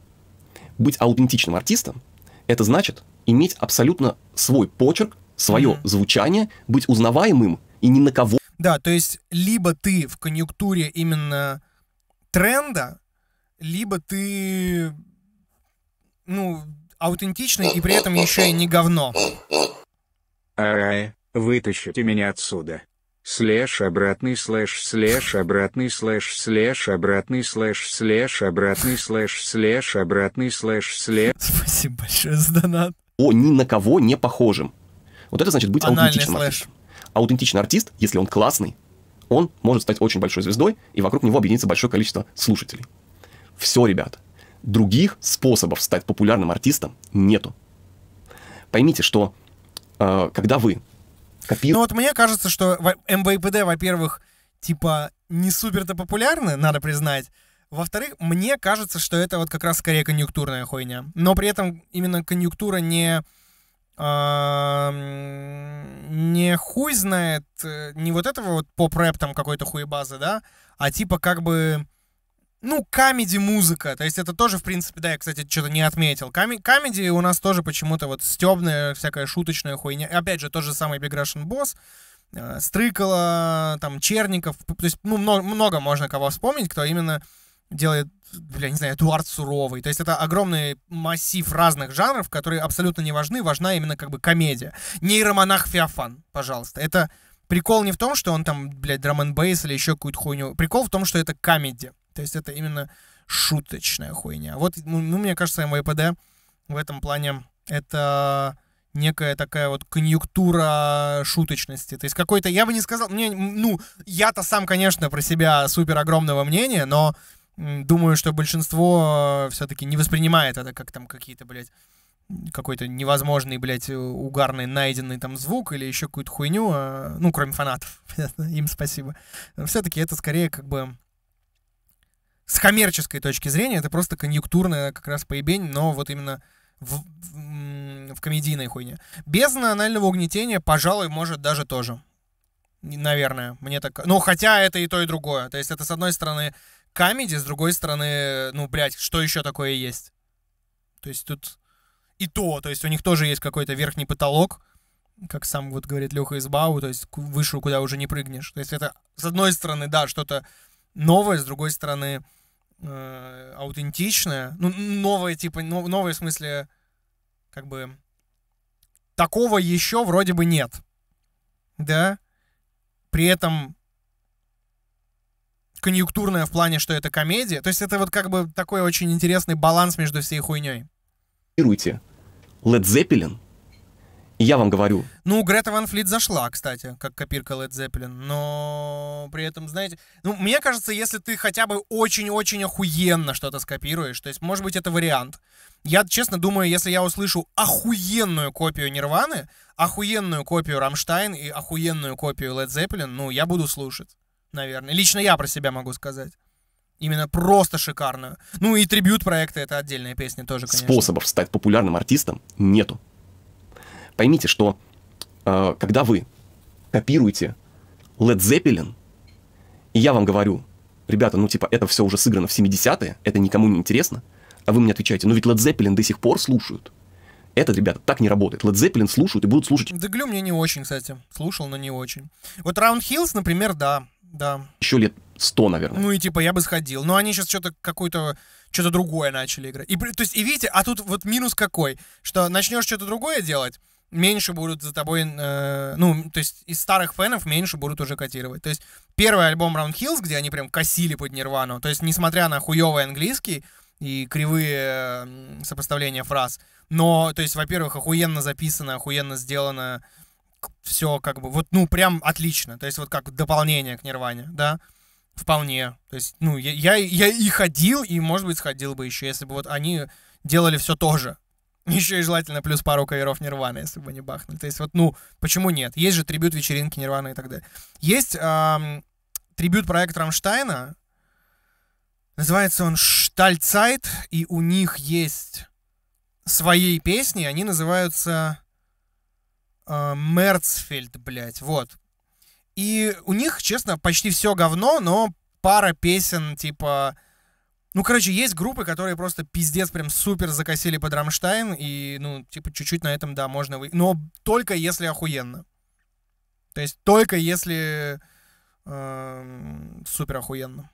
Быть аутентичным артистом – это значит иметь абсолютно свой почерк, свое mm-hmm. звучание, быть узнаваемым и ни на кого. Да, то есть либо ты в конъюнктуре именно тренда, либо ты, ну, аутентичный и при этом еще и не говно. Арай, вытащите меня отсюда слэш обратный слэш слэш обратный слэш слэш обратный слэш слэш обратный слэш слэш обратный слэш слэш. Спасибо большое за донат. О, ни на кого не похожим. Вот это значит быть аутентичным. Слэш. Аутентичный артист, если он классный, он может стать очень большой звездой, и вокруг него объединится большое количество слушателей. Все, ребята. Других способов стать популярным артистом нету. Поймите, что э, когда вы Копил... Ну вот мне кажется, что МВПД, во-первых, типа не супер-то популярны, надо признать. Во-вторых, мне кажется, что это вот как раз скорее конъюнктурная хуйня. Но при этом именно конъюнктура не... А, не хуй знает, э, не вот этого вот поп-рэп там какой-то хуебазы, да, а типа как бы ну, камеди музыка То есть это тоже, в принципе, да, я, кстати, что-то не отметил. камеди у нас тоже почему-то вот стебная, всякая шуточная хуйня. Опять же, тот же самый Big Russian Boss. Э, Стрыкало, там, Черников, то есть, ну, много, много можно кого вспомнить, кто именно делает, бля, не знаю, Эдуард Суровый. То есть это огромный массив разных жанров, которые абсолютно не важны, важна именно как бы комедия. Нейромонах Феофан, пожалуйста. Это прикол не в том, что он там, блядь, драм бейс или еще какую-то хуйню. Прикол в том, что это комедия. То есть это именно шуточная хуйня. Вот, ну, ну мне кажется, МВПД в этом плане это некая такая вот конъюнктура шуточности. То есть какой-то, я бы не сказал, мне, ну, я-то сам, конечно, про себя супер огромного мнения, но думаю, что большинство э, все-таки не воспринимает это как там какие-то, блядь, какой-то невозможный, блядь, угарный найденный там звук или еще какую-то хуйню, э, ну, кроме фанатов, им спасибо. Все-таки это скорее как бы с коммерческой точки зрения это просто конъюнктурная как раз поебень, но вот именно в, в, в комедийной хуйне. Без анального угнетения, пожалуй, может даже тоже. Наверное, мне так... Ну, хотя это и то, и другое. То есть это, с одной стороны, камеди, с другой стороны, ну, блядь, что еще такое есть? То есть тут и то, то есть у них тоже есть какой-то верхний потолок, как сам вот говорит Леха из Бау, то есть выше, куда уже не прыгнешь. То есть это, с одной стороны, да, что-то новое, с другой стороны, э, аутентичное, ну, новое, типа, новое в смысле, как бы, такого еще вроде бы нет, да, при этом конъюнктурное в плане, что это комедия, то есть это вот как бы такой очень интересный баланс между всей хуйней. Led Zeppelin я вам говорю. Ну, Грета Ван Флит зашла, кстати, как копирка Led Zeppelin, но при этом, знаете, ну, мне кажется, если ты хотя бы очень-очень охуенно что-то скопируешь, то есть, может быть, это вариант. Я, честно думаю, если я услышу охуенную копию Нирваны, охуенную копию Рамштайн и охуенную копию Led Zeppelin, ну, я буду слушать, наверное. Лично я про себя могу сказать. Именно просто шикарную. Ну и трибют проекта это отдельная песня тоже, конечно. Способов стать популярным артистом нету. Поймите, что э, когда вы копируете Led Zeppelin, и я вам говорю, ребята, ну типа это все уже сыграно в 70-е, это никому не интересно, а вы мне отвечаете, ну ведь Led Zeppelin до сих пор слушают. Это, ребята, так не работает. Led Zeppelin слушают и будут слушать. Деглю мне не очень, кстати. Слушал, но не очень. Вот Round Hills, например, да, да. Еще лет 100, наверное. Ну и типа я бы сходил. Но они сейчас что-то какое-то что-то другое начали играть. И, то есть, и видите, а тут вот минус какой, что начнешь что-то другое делать, меньше будут за тобой, э, ну, то есть из старых фэнов меньше будут уже котировать. То есть первый альбом Round Hills, где они прям косили под Нирвану, то есть несмотря на хуёвый английский и кривые сопоставления фраз, но, то есть, во-первых, охуенно записано, охуенно сделано, все как бы, вот, ну, прям отлично, то есть вот как дополнение к Нирване, да, вполне, то есть, ну, я, я, я и ходил, и, может быть, сходил бы еще, если бы вот они делали все то же, еще и желательно плюс пару каверов Нирваны, если бы не бахнули. То есть вот, ну, почему нет? Есть же трибют вечеринки Нирваны и так далее. Есть эм, трибют проект Рамштайна. Называется он Штальцайт, и у них есть свои песни, они называются э, Мерцфельд, блядь, вот. И у них, честно, почти все говно, но пара песен, типа, ну, короче, есть группы, которые просто пиздец прям супер закосили под Рамштайн, и, ну, типа, чуть-чуть на этом, да, можно... Вы... Но только если охуенно. То есть только если эм, супер охуенно.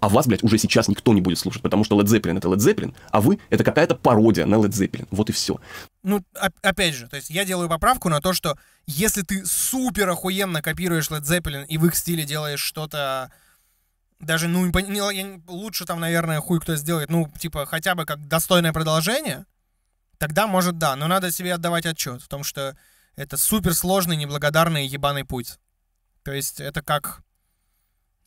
А вас, блядь, уже сейчас никто не будет слушать, потому что Led Zeppelin это Led Zeppelin, а вы это какая-то пародия на Led Zeppelin. Вот и все. Ну, опять же, то есть я делаю поправку на то, что если ты супер охуенно копируешь Led Zeppelin и в их стиле делаешь что-то даже, ну, не, я, лучше там, наверное, хуй кто сделает, ну, типа, хотя бы как достойное продолжение, тогда, может, да, но надо себе отдавать отчет в том, что это суперсложный, неблагодарный, ебаный путь. То есть это как...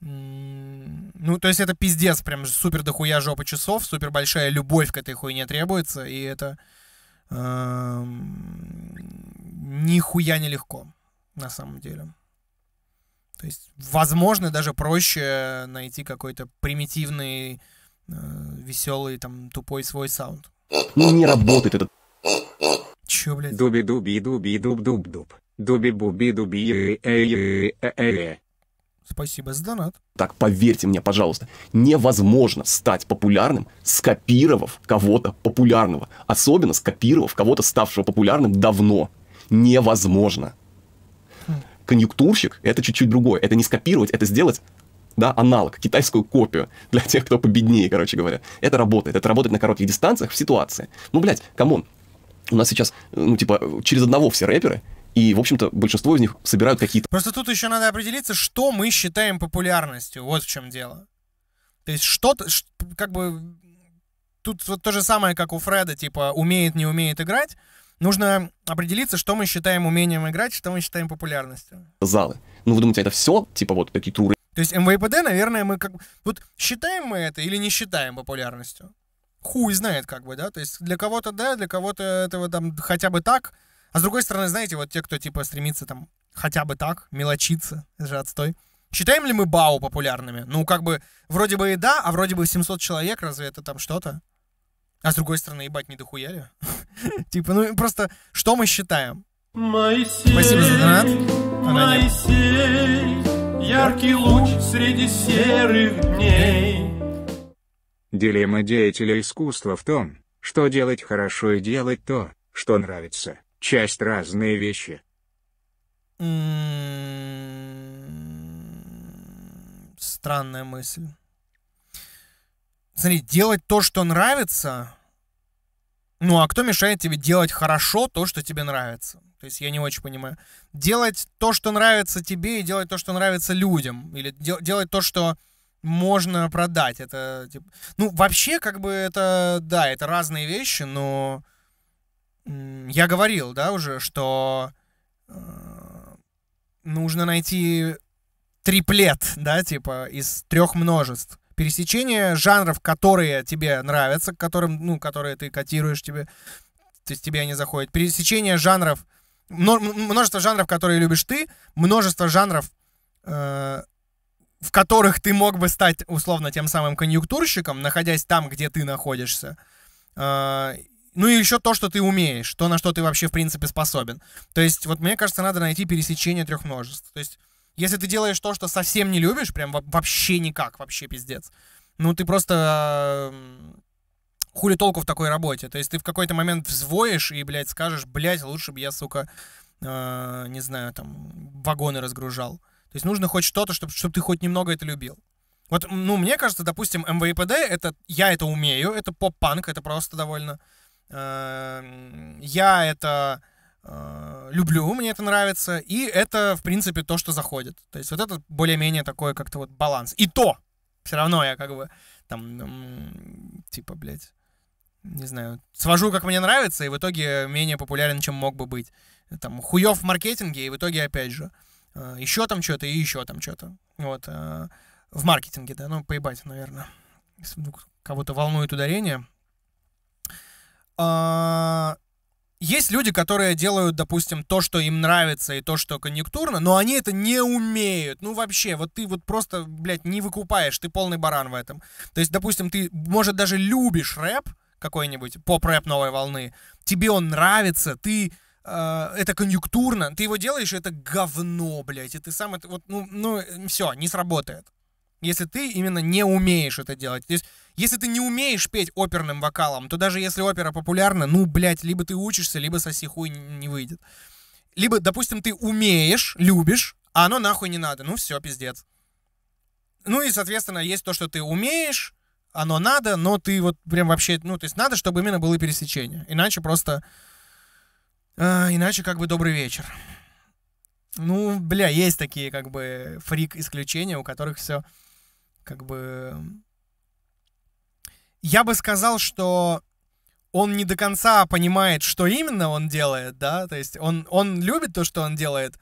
Ну, то есть это пиздец, прям супер дохуя жопа часов, супер большая любовь к этой хуйне требуется, и это э, нихуя нелегко, на самом деле. То есть, возможно, даже проще найти какой-то примитивный, э, веселый, там, тупой свой саунд. Ну не работает этот... Чё, блядь? Дуби-дуби-дуби-дуб-дуб-дуб. буби дуби э, э, э, э Спасибо за донат. Так, поверьте мне, пожалуйста, невозможно стать популярным, скопировав кого-то популярного. Особенно скопировав кого-то, ставшего популярным давно. Невозможно конъюнктурщик — это чуть-чуть другое. Это не скопировать, это сделать да, аналог, китайскую копию для тех, кто победнее, короче говоря. Это работает, это работает на коротких дистанциях в ситуации. Ну, блядь, камон, у нас сейчас, ну, типа, через одного все рэперы, и, в общем-то, большинство из них собирают какие-то... Просто тут еще надо определиться, что мы считаем популярностью, вот в чем дело. То есть что-то, как бы, тут вот то же самое, как у Фреда, типа, умеет, не умеет играть, Нужно определиться, что мы считаем умением играть, что мы считаем популярностью. Залы. Ну, вы думаете, это все? Типа вот такие туры? То есть МВПД, наверное, мы как... Вот считаем мы это или не считаем популярностью? Хуй знает как бы, да? То есть для кого-то да, для кого-то этого там хотя бы так. А с другой стороны, знаете, вот те, кто типа стремится там хотя бы так, мелочиться, это же отстой. Считаем ли мы БАУ популярными? Ну, как бы, вроде бы и да, а вроде бы 700 человек, разве это там что-то? А с другой стороны, ебать, не дохуяли. Типа, ну просто, что мы считаем? Спасибо за донат. яркий луч среди серых дней. Дилемма деятеля искусства в том, что делать хорошо и делать то, что нравится. Часть разные вещи. М-м-м. Странная мысль. Смотри, делать то, что нравится, ну а кто мешает тебе делать хорошо то, что тебе нравится? То есть я не очень понимаю. Делать то, что нравится тебе, и делать то, что нравится людям. Или де- делать то, что можно продать. Это типа... Ну, вообще, как бы это, да, это разные вещи, но я говорил, да, уже, что э, нужно найти триплет, да, типа, из трех множеств пересечение жанров, которые тебе нравятся, которым, ну, которые ты котируешь тебе, то есть тебе они заходят, пересечение жанров, множество жанров, которые любишь ты, множество жанров, э, в которых ты мог бы стать условно тем самым конъюнктурщиком, находясь там, где ты находишься. Э, ну и еще то, что ты умеешь, то, на что ты вообще в принципе способен. То есть вот мне кажется, надо найти пересечение трех множеств. То есть если ты делаешь то, что совсем не любишь, прям вообще никак, вообще пиздец, ну ты просто хули толку в такой работе. То есть ты в какой-то момент взвоишь и, блядь, скажешь, блядь, лучше бы я, сука, э, не знаю, там, вагоны разгружал. То есть нужно хоть что-то, чтобы, чтобы ты хоть немного это любил. Вот, ну, мне кажется, допустим, МВПД, это, я это умею, это поп-панк, это просто довольно. Э, я это Э, люблю, мне это нравится, и это, в принципе, то, что заходит. То есть вот это более-менее такой как-то вот баланс. И то, все равно я как бы там, типа, блядь, не знаю, свожу, как мне нравится, и в итоге менее популярен, чем мог бы быть. Там, хуев в маркетинге, и в итоге, опять же, э, еще там что-то и еще там что-то. Вот. Э, в маркетинге, да, ну, поебать, наверное. кого-то волнует ударение. А, есть люди, которые делают, допустим, то, что им нравится и то, что конъюнктурно, но они это не умеют. Ну вообще, вот ты вот просто, блядь, не выкупаешь, ты полный баран в этом. То есть, допустим, ты, может, даже любишь рэп какой-нибудь, поп-рэп новой волны, тебе он нравится, ты э, это конъюнктурно, ты его делаешь, это говно, блядь, и ты сам это, вот, ну, ну, все, не сработает если ты именно не умеешь это делать. То есть, если ты не умеешь петь оперным вокалом, то даже если опера популярна, ну, блядь, либо ты учишься, либо соси хуй не выйдет. Либо, допустим, ты умеешь, любишь, а оно нахуй не надо. Ну, все, пиздец. Ну и, соответственно, есть то, что ты умеешь, оно надо, но ты вот прям вообще, ну, то есть надо, чтобы именно было пересечение. Иначе просто... Э, иначе как бы добрый вечер. Ну, бля, есть такие как бы фрик-исключения, у которых все как бы... Я бы сказал, что он не до конца понимает, что именно он делает, да, то есть он, он любит то, что он делает,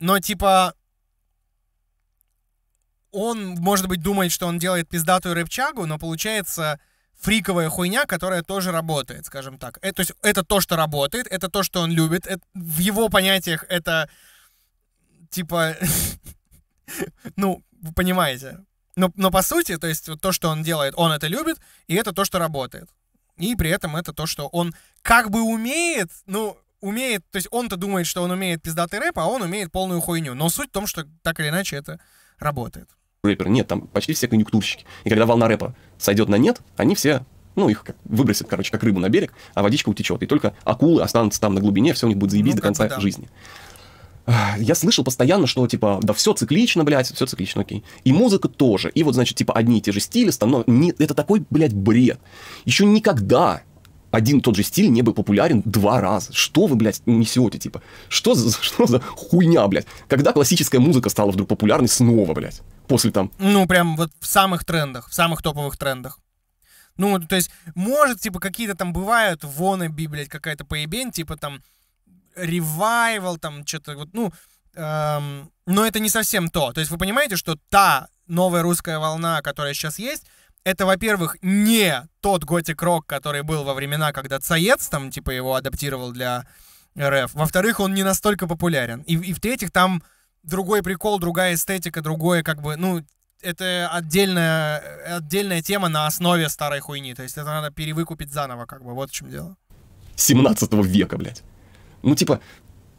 но типа он, может быть, думает, что он делает пиздатую рэпчагу, но получается фриковая хуйня, которая тоже работает, скажем так. Это, то есть это то, что работает, это то, что он любит. Это, в его понятиях это типа... Ну, вы понимаете. Но, но по сути, то есть то, что он делает, он это любит, и это то, что работает. И при этом это то, что он как бы умеет, ну, умеет, то есть он-то думает, что он умеет пиздатый рэп, а он умеет полную хуйню. Но суть в том, что так или иначе это работает. Рэпер, нет, там почти все конъюнктурщики. И когда волна рэпа сойдет на нет, они все ну, их как, выбросят, короче, как рыбу на берег, а водичка утечет. И только акулы останутся там на глубине, все у них будет заебись ну, до конца да. жизни я слышал постоянно, что, типа, да все циклично, блядь, все циклично, окей. И музыка тоже. И вот, значит, типа, одни и те же стили становятся... Не... Это такой, блядь, бред. Еще никогда один и тот же стиль не был популярен два раза. Что вы, блядь, несете, типа? Что за, что за хуйня, блядь? Когда классическая музыка стала вдруг популярной снова, блядь? После там... Ну, прям вот в самых трендах, в самых топовых трендах. Ну, то есть, может, типа, какие-то там бывают воны, блядь, какая-то поебень, типа, там, ревайвал, там что-то вот, ну, эм, но это не совсем то. То есть вы понимаете, что та новая русская волна, которая сейчас есть, это, во-первых, не тот готик-рок, который был во времена, когда Цаец там, типа, его адаптировал для РФ. Во-вторых, он не настолько популярен. И, и в-третьих, там другой прикол, другая эстетика, другое, как бы, ну, это отдельная, отдельная тема на основе старой хуйни. То есть это надо перевыкупить заново, как бы, вот в чем дело. 17 века, блядь. Ну, типа,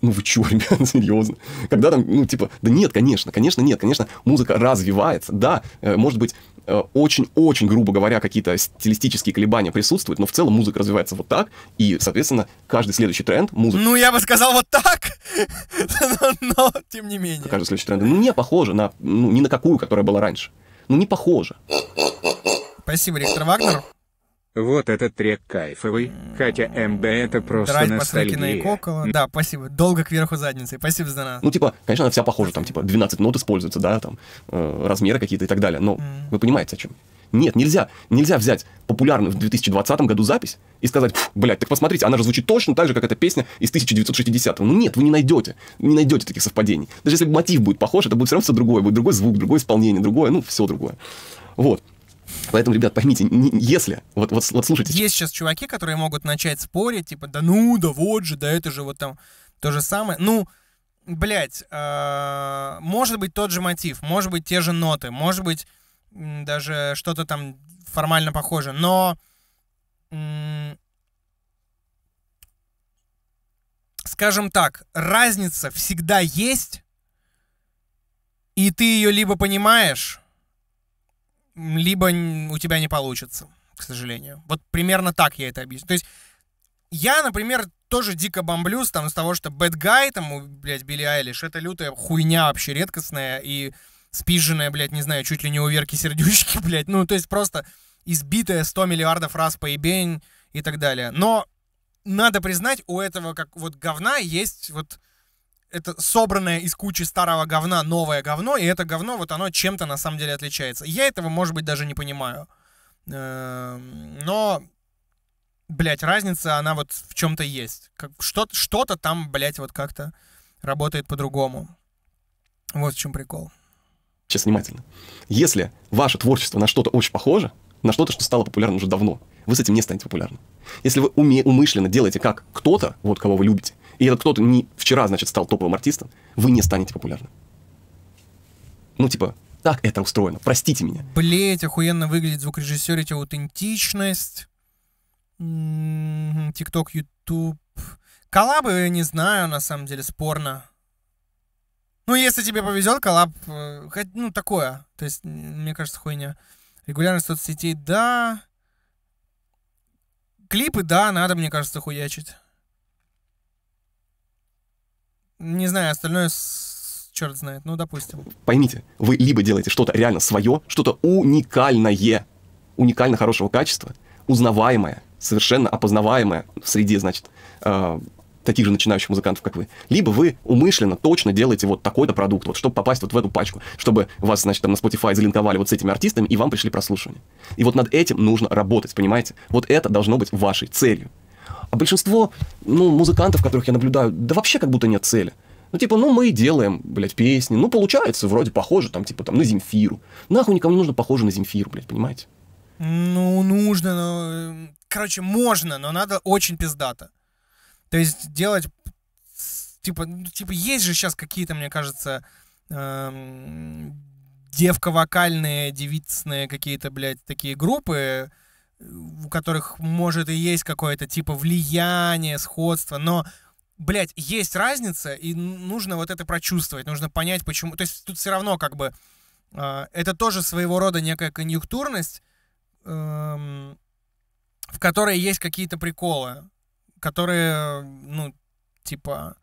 ну вы чё, ребят, серьезно? Когда там, ну, типа, да нет, конечно, конечно, нет, конечно, музыка развивается, да, э, может быть, э, очень-очень, грубо говоря, какие-то стилистические колебания присутствуют, но в целом музыка развивается вот так, и, соответственно, каждый следующий тренд музыка... Ну, я бы сказал вот так, но, тем не менее. Каждый следующий тренд, ну, не похоже на, ну, ни на какую, которая была раньше. Ну, не похоже. Спасибо, ректор Вагнер. Вот этот трек кайфовый, хотя МБ это просто Драйв ностальгия. Драйв Кокола. Да, спасибо. Долго кверху задницей. Спасибо за нас. Ну, типа, конечно, она вся похожа, там, типа, 12 нот используется, да, там, э, размеры какие-то и так далее. Но mm. вы понимаете, о чем нет, нельзя, нельзя взять популярную в 2020 году запись и сказать, блядь, так посмотрите, она же звучит точно так же, как эта песня из 1960-го. Ну нет, вы не найдете, не найдете таких совпадений. Даже если мотив будет похож, это будет все равно все другое, будет другой звук, другое исполнение, другое, ну все другое. Вот. Поэтому, ребят, поймите, если, вот, вот, вот слушайте. Есть сейчас чуваки, которые могут начать спорить, типа, да ну, да вот же, да это же вот там то же самое. Ну, блядь, э, может быть тот же мотив, может быть те же ноты, может быть даже что-то там формально похоже, но... скажем так, разница всегда есть, и ты ее либо понимаешь, либо у тебя не получится, к сожалению. Вот примерно так я это объясню. То есть я, например, тоже дико бомблюсь там с того, что Bad Guy, там, блядь, Билли Айлиш, это лютая хуйня вообще редкостная и спиженная, блядь, не знаю, чуть ли не у Верки Сердючки, блядь. Ну, то есть просто избитая 100 миллиардов раз поебень и так далее. Но надо признать, у этого как вот говна есть вот это собранное из кучи старого говна новое говно, и это говно, вот оно чем-то на самом деле отличается. Я этого, может быть, даже не понимаю. Эм, но, блядь, разница, она вот в чем-то есть. Что-то что там, блядь, вот как-то работает по-другому. Вот в чем прикол. Сейчас внимательно. Если ваше творчество на что-то очень похоже, на что-то, что стало популярным уже давно, вы с этим не станете популярным. Если вы уме- умышленно делаете как кто-то, вот кого вы любите, и этот кто-то не вчера, значит, стал топовым артистом, вы не станете популярным. Ну, типа, так это устроено. Простите меня. Блять, охуенно выглядит звукорежиссер, эти аутентичность. М-м-м, Тикток, Ютуб. Коллабы, не знаю, на самом деле, спорно. Ну, если тебе повезет, коллаб, э, ну, такое. То есть, мне кажется, хуйня. Регулярность соцсетей, да. Клипы, да, надо, мне кажется, хуячить. Не знаю, остальное черт знает, ну, допустим. Поймите, вы либо делаете что-то реально свое, что-то уникальное, уникально хорошего качества, узнаваемое, совершенно опознаваемое в среде, значит, э, таких же начинающих музыкантов, как вы. Либо вы умышленно, точно делаете вот такой-то продукт, вот, чтобы попасть вот в эту пачку, чтобы вас, значит, там на Spotify залинковали вот с этими артистами, и вам пришли прослушивания. И вот над этим нужно работать, понимаете? Вот это должно быть вашей целью. А большинство, ну, музыкантов, которых я наблюдаю, да вообще как будто нет цели. Ну, типа, ну, мы и делаем, блядь, песни. Ну, получается, вроде похоже, там, типа, там, на Земфиру. Нахуй никому не нужно похоже на Земфиру, блядь, понимаете? Ну, нужно, но... Э, короче, можно, но надо очень пиздато. То есть делать... Типа, ну, типа есть же сейчас какие-то, мне кажется, эм, девка-вокальные, девицные какие-то, блядь, такие группы, у которых, может, и есть какое-то типа влияние, сходство, но блядь, есть разница, и нужно вот это прочувствовать, нужно понять, почему. То есть тут все равно как бы э, это тоже своего рода некая конъюнктурность, э, в которой есть какие-то приколы, которые, ну, типа...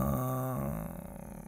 А,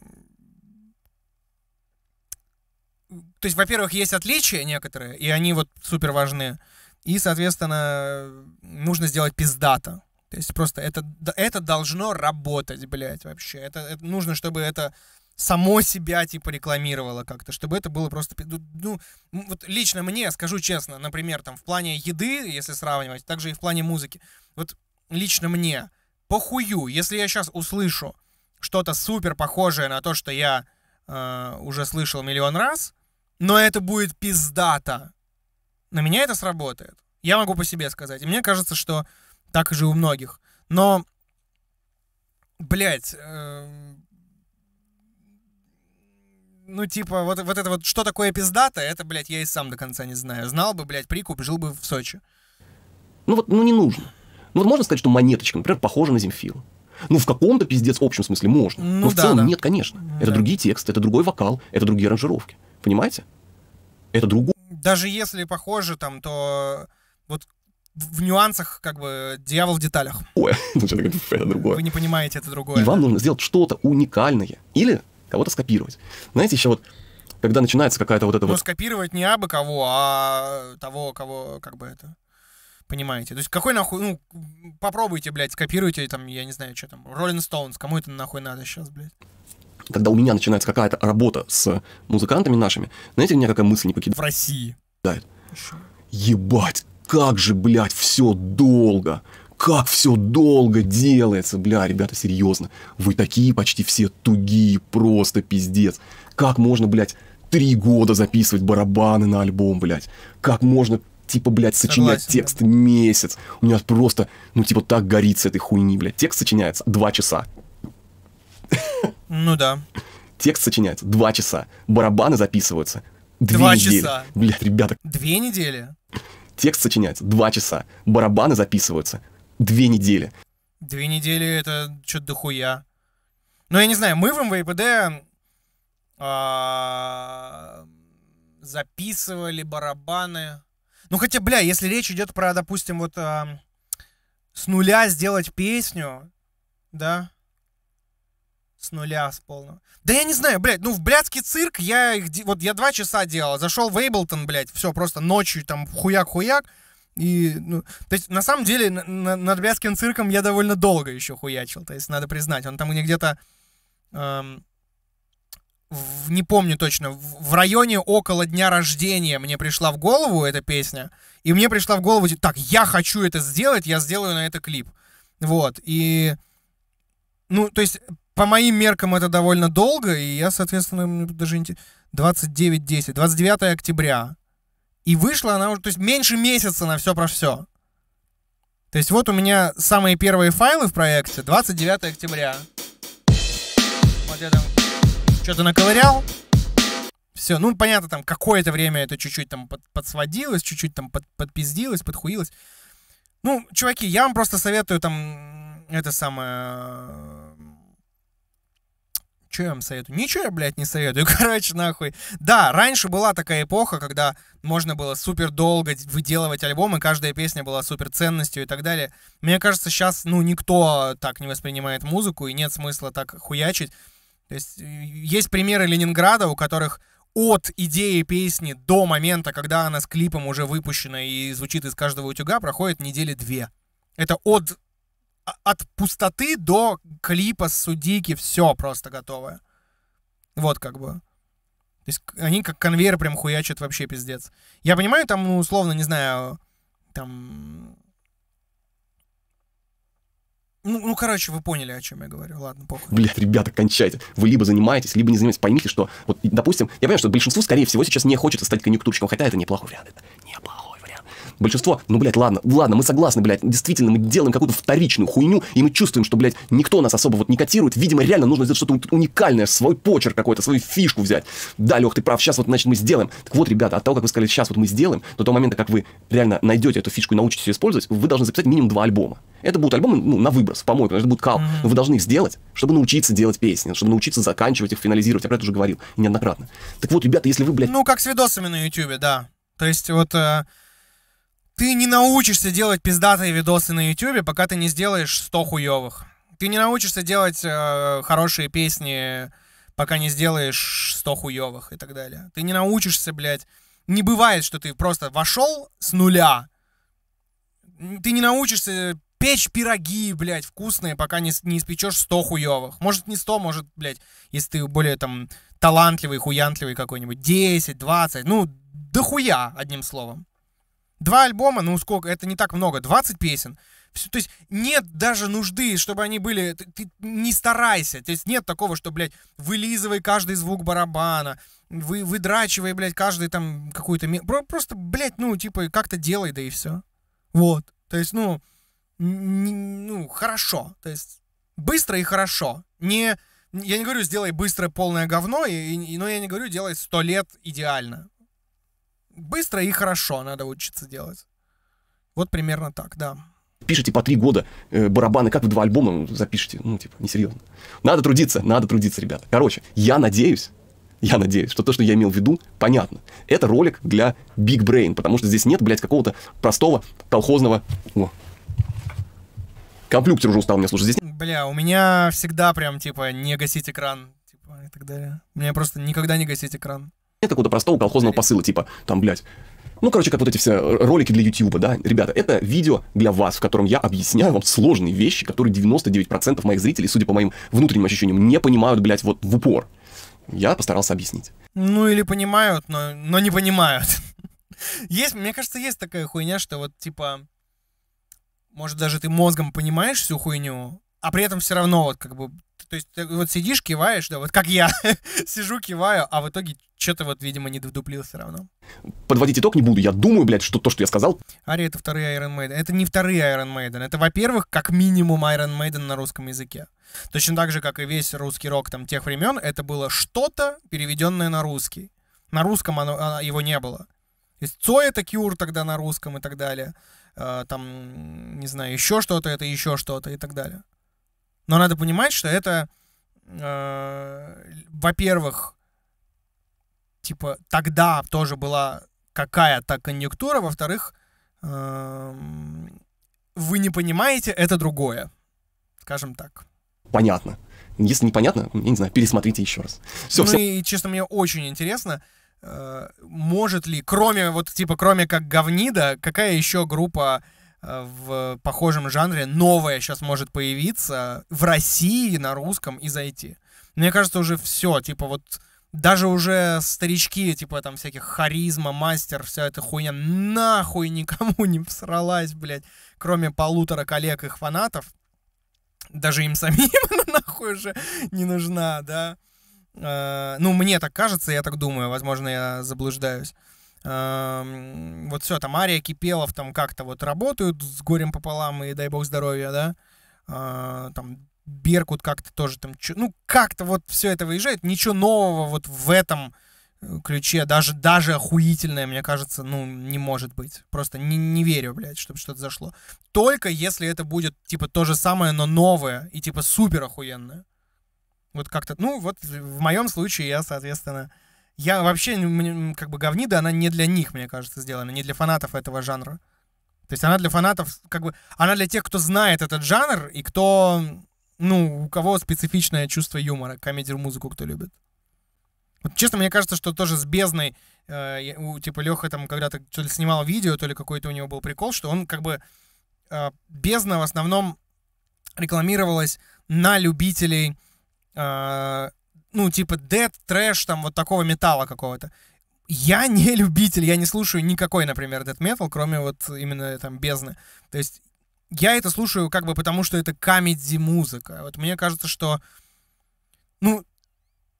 то есть, во-первых, есть отличия некоторые, и они вот супер важны. И, соответственно, нужно сделать пиздато. То есть просто это, это должно работать, блядь, вообще. Это, это нужно, чтобы это само себя, типа, рекламировало как-то, чтобы это было просто... Ну, ну вот лично мне, скажу честно, например, там, в плане еды, если сравнивать, также и в плане музыки. Вот лично мне, похую, если я сейчас услышу что-то супер похожее на то, что я э, уже слышал миллион раз, но это будет пиздато, на меня это сработает. Я могу по себе сказать. И мне кажется, что так же и у многих. Но, блядь, э, ну, типа, вот, вот это вот, что такое пиздата, это, блядь, я и сам до конца не знаю. Знал бы, блядь, прикуп, жил бы в Сочи. Ну вот, ну не нужно. Ну вот можно сказать, что монеточка, например, похожа на Земфил. Ну, в каком-то пиздец общем смысле можно. Ну, но в да, целом да. нет, конечно. Ну, это да. другие тексты, это другой вокал, это другие аранжировки. Понимаете? Это другое даже если похоже там, то вот в нюансах, как бы, дьявол в деталях. Ой, это ну, другое. Вы не понимаете, это другое. И вам нужно сделать что-то уникальное. Или кого-то скопировать. Знаете, еще вот когда начинается какая-то вот эта Но ну, вот... скопировать не абы кого, а того, кого, как бы это... Понимаете? То есть какой нахуй... Ну, попробуйте, блядь, скопируйте, там, я не знаю, что там, Rolling Stones, кому это нахуй надо сейчас, блядь? когда у меня начинается какая-то работа с музыкантами нашими, знаете, у меня какая мысль не покидает? В России. Да. Ебать, как же, блядь, все долго. Как все долго делается, бля, ребята, серьезно. Вы такие почти все тугие, просто пиздец. Как можно, блядь, три года записывать барабаны на альбом, блядь? Как можно типа, блядь, сочинять Согласен, текст да. месяц. У меня просто, ну, типа, так горит с этой хуйни, блядь. Текст сочиняется два часа. Ну да. Текст сочиняется два часа, барабаны записываются. Две два недели. часа. Блядь, ребята. Две недели? Текст сочиняется два часа, барабаны записываются. Две недели. Две недели это что-то дохуя. Ну, я не знаю, мы в МВПД а, записывали барабаны. Ну, хотя, бля, если речь идет про, допустим, вот а, с нуля сделать песню, да, с нуля, с полного. Да я не знаю, блядь, ну в блядский цирк я их, вот я два часа делал, зашел в Эйблтон, блядь, все, просто ночью там хуяк-хуяк, и, ну, то есть, на самом деле, на, на, над Брянским цирком я довольно долго еще хуячил, то есть, надо признать, он там где-то, эм, в, не помню точно, в, в районе около дня рождения мне пришла в голову эта песня, и мне пришла в голову, типа, так, я хочу это сделать, я сделаю на это клип, вот, и, ну, то есть, по моим меркам это довольно долго, и я, соответственно, даже 29-10, 29 октября. И вышла она уже, то есть меньше месяца на все про все. То есть вот у меня самые первые файлы в проекте 29 октября. Вот я там что-то наковырял. Все, ну понятно, там какое-то время это чуть-чуть там под, подсводилось, чуть-чуть там под, подпиздилось, подхуилось. Ну, чуваки, я вам просто советую там это самое что я вам советую? Ничего я, блядь, не советую. Короче, нахуй. Да, раньше была такая эпоха, когда можно было супер долго выделывать альбомы, каждая песня была супер ценностью и так далее. Мне кажется, сейчас, ну, никто так не воспринимает музыку, и нет смысла так хуячить. То есть э, есть примеры Ленинграда, у которых от идеи песни до момента, когда она с клипом уже выпущена и звучит из каждого утюга, проходит недели две. Это от от пустоты до клипа с Судики все просто готовое. Вот как бы. То есть они как конвейер прям хуячат вообще пиздец. Я понимаю, там, ну, условно, не знаю, там... Ну, ну, короче, вы поняли, о чем я говорю. Ладно, похуй. Блядь, ребята, кончайте. Вы либо занимаетесь, либо не занимаетесь. Поймите, что, вот, допустим, я понимаю, что большинству, скорее всего, сейчас не хочется стать конъюнктурщиком, хотя это неплохой вариант. Это неплохой большинство, ну, блядь, ладно, ладно, мы согласны, блядь, действительно, мы делаем какую-то вторичную хуйню, и мы чувствуем, что, блядь, никто нас особо вот не котирует, видимо, реально нужно сделать что-то уникальное, свой почерк какой-то, свою фишку взять. Да, Лех, ты прав, сейчас вот, значит, мы сделаем. Так вот, ребята, от того, как вы сказали, сейчас вот мы сделаем, до того момента, как вы реально найдете эту фишку и научитесь ее использовать, вы должны записать минимум два альбома. Это будут альбомы, ну, на выброс, помой, потому что это будет кал. Mm-hmm. Но вы должны их сделать, чтобы научиться делать песни, чтобы научиться заканчивать их, финализировать. Я про это уже говорил неоднократно. Так вот, ребята, если вы, блядь... Ну, как с видосами на YouTube, да. То есть вот... Э ты не научишься делать пиздатые видосы на YouTube, пока ты не сделаешь 100 хуевых. Ты не научишься делать э, хорошие песни, пока не сделаешь 100 хуевых и так далее. Ты не научишься, блядь. Не бывает, что ты просто вошел с нуля. Ты не научишься печь пироги, блядь, вкусные, пока не, не испечешь 100 хуевых. Может, не 100, может, блядь, если ты более там талантливый, хуянтливый какой-нибудь, 10, 20, ну, дохуя, одним словом. Два альбома, ну сколько, это не так много, 20 песен. Все, то есть нет даже нужды, чтобы они были... Ты, ты не старайся. То есть нет такого, что, блядь, вылизывай каждый звук барабана, вы, выдрачивай, блядь, каждый там какую-то... Просто, блядь, ну, типа, как-то делай, да и все. Вот. То есть, ну, ну, хорошо. То есть быстро и хорошо. Не... Я не говорю, сделай быстрое полное говно, и, и, но я не говорю, делай сто лет идеально быстро и хорошо надо учиться делать. Вот примерно так, да. Пишите по три года э, барабаны, как в два альбома запишите. Ну, типа, несерьезно. Надо трудиться, надо трудиться, ребята. Короче, я надеюсь, я надеюсь, что то, что я имел в виду, понятно. Это ролик для Big Brain, потому что здесь нет, блядь, какого-то простого колхозного... О. Компьютер уже устал меня слушать. Здесь... Бля, у меня всегда прям, типа, не гасить экран, типа, и так далее. У меня просто никогда не гасить экран нет какого-то простого колхозного посыла, типа, там, блядь, ну, короче, как вот эти все ролики для YouTube, да? Ребята, это видео для вас, в котором я объясняю вам сложные вещи, которые 99% моих зрителей, судя по моим внутренним ощущениям, не понимают, блядь, вот в упор. Я постарался объяснить. Ну, или понимают, но, но не понимают. Есть, мне кажется, есть такая хуйня, что вот, типа, может, даже ты мозгом понимаешь всю хуйню, а при этом все равно вот как бы то есть ты вот сидишь, киваешь, да, вот как я, сижу, киваю, а в итоге что-то вот, видимо, не додуплил все равно. Подводить итог не буду, я думаю, блядь, что то, что я сказал... Ария — это вторые Iron Maiden. Это не вторые Iron Maiden, это, во-первых, как минимум Iron Maiden на русском языке. Точно так же, как и весь русский рок там тех времен, это было что-то, переведенное на русский. На русском оно, оно, а, его не было. То есть Цой — это Кюр тогда на русском и так далее. Э, там, не знаю, еще что-то — это еще что-то и так далее. Но надо понимать, что это, э, во-первых, типа тогда тоже была какая-то конъюнктура, во-вторых, э, вы не понимаете, это другое, скажем так. Понятно. Если непонятно, я не знаю, пересмотрите еще раз. Все, ну всем... и, честно, мне очень интересно, э, может ли, кроме, вот, типа, кроме как говнида, какая еще группа Э, в похожем жанре новое сейчас может появиться в России на русском и зайти. Мне кажется, уже все, типа вот даже уже старички, типа там всяких харизма, мастер, вся эта хуйня нахуй никому не всралась, блядь, кроме полутора коллег их фанатов. Даже им самим она нахуй уже не нужна, да. Э, ну, мне так кажется, я так думаю, возможно, я заблуждаюсь. Эм, вот все, там Ария Кипелов там как-то вот работают с горем пополам и дай бог здоровья, да. Э, там Беркут как-то тоже там, ну как-то вот все это выезжает, ничего нового вот в этом э, ключе, даже, даже охуительное, мне кажется, ну, не может быть. Просто не, не верю, блядь, чтобы что-то зашло. Только если это будет, типа, то же самое, но новое и, типа, супер охуенное. Вот как-то, ну, вот в моем случае я, соответственно, я вообще, ну, как бы, говнида, она не для них, мне кажется, сделана, не для фанатов этого жанра. То есть она для фанатов, как бы, она для тех, кто знает этот жанр и кто, ну, у кого специфичное чувство юмора, комедию, музыку кто любит. Вот, честно, мне кажется, что тоже с бездной, э, у, типа, Леха там когда-то то ли снимал видео, то ли какой-то у него был прикол, что он как бы э, бездна в основном рекламировалась на любителей э, ну, типа, дед, трэш, там, вот такого металла какого-то. Я не любитель, я не слушаю никакой, например, дед метал, кроме вот именно там бездны. То есть я это слушаю как бы потому, что это камеди-музыка. Вот мне кажется, что, ну,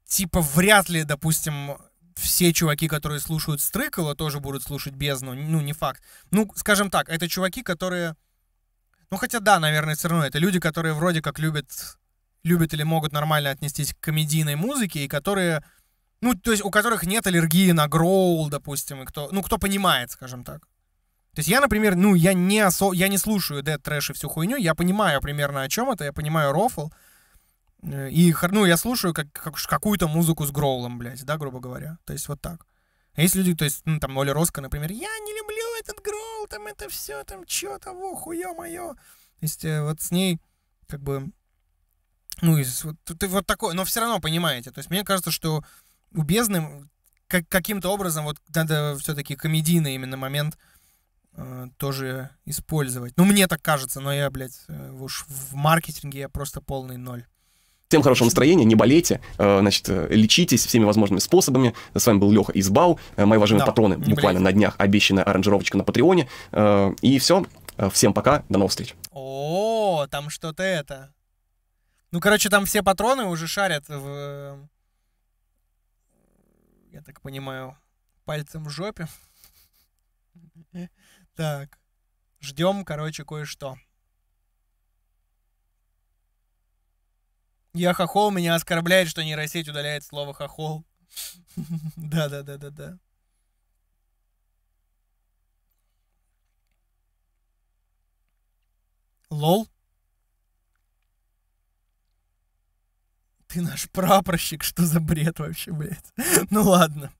типа, вряд ли, допустим, все чуваки, которые слушают Стрыкала, тоже будут слушать бездну. Ну, не факт. Ну, скажем так, это чуваки, которые... Ну, хотя да, наверное, все равно это люди, которые вроде как любят любят или могут нормально отнестись к комедийной музыке, и которые, ну, то есть у которых нет аллергии на гроул, допустим, и кто, ну, кто понимает, скажем так. То есть я, например, ну, я не, осо... я не слушаю Dead Trash и всю хуйню, я понимаю примерно о чем это, я понимаю рофл, э, и, ну, я слушаю как, как, какую-то музыку с гроулом, блядь, да, грубо говоря. То есть вот так. А есть люди, то есть, ну, там, Оля Роско, например, я не люблю этот гроул, там, это все, там, чё того, хуё моё. То есть э, вот с ней, как бы, ну, и вот, ты вот такое, но все равно понимаете. То есть мне кажется, что у бездны как, каким-то образом вот надо все-таки комедийный именно момент э, тоже использовать. Ну, мне так кажется, но я, блядь, э, уж в маркетинге я просто полный ноль. Всем хорошего настроения, не болейте, э, значит, лечитесь всеми возможными способами. С вами был Леха из Бау. Мои уважаемые да, патроны буквально болейте. на днях обещанная аранжировочка на Патреоне. И все. Всем пока, до новых встреч. О, там что-то это. Ну, короче, там все патроны уже шарят в... Я так понимаю, пальцем в жопе. Так. Ждем, короче, кое-что. Я хохол, меня оскорбляет, что нейросеть удаляет слово хохол. Да-да-да-да-да. Лол? Ты наш прапорщик, что за бред вообще, блядь? Ну ладно.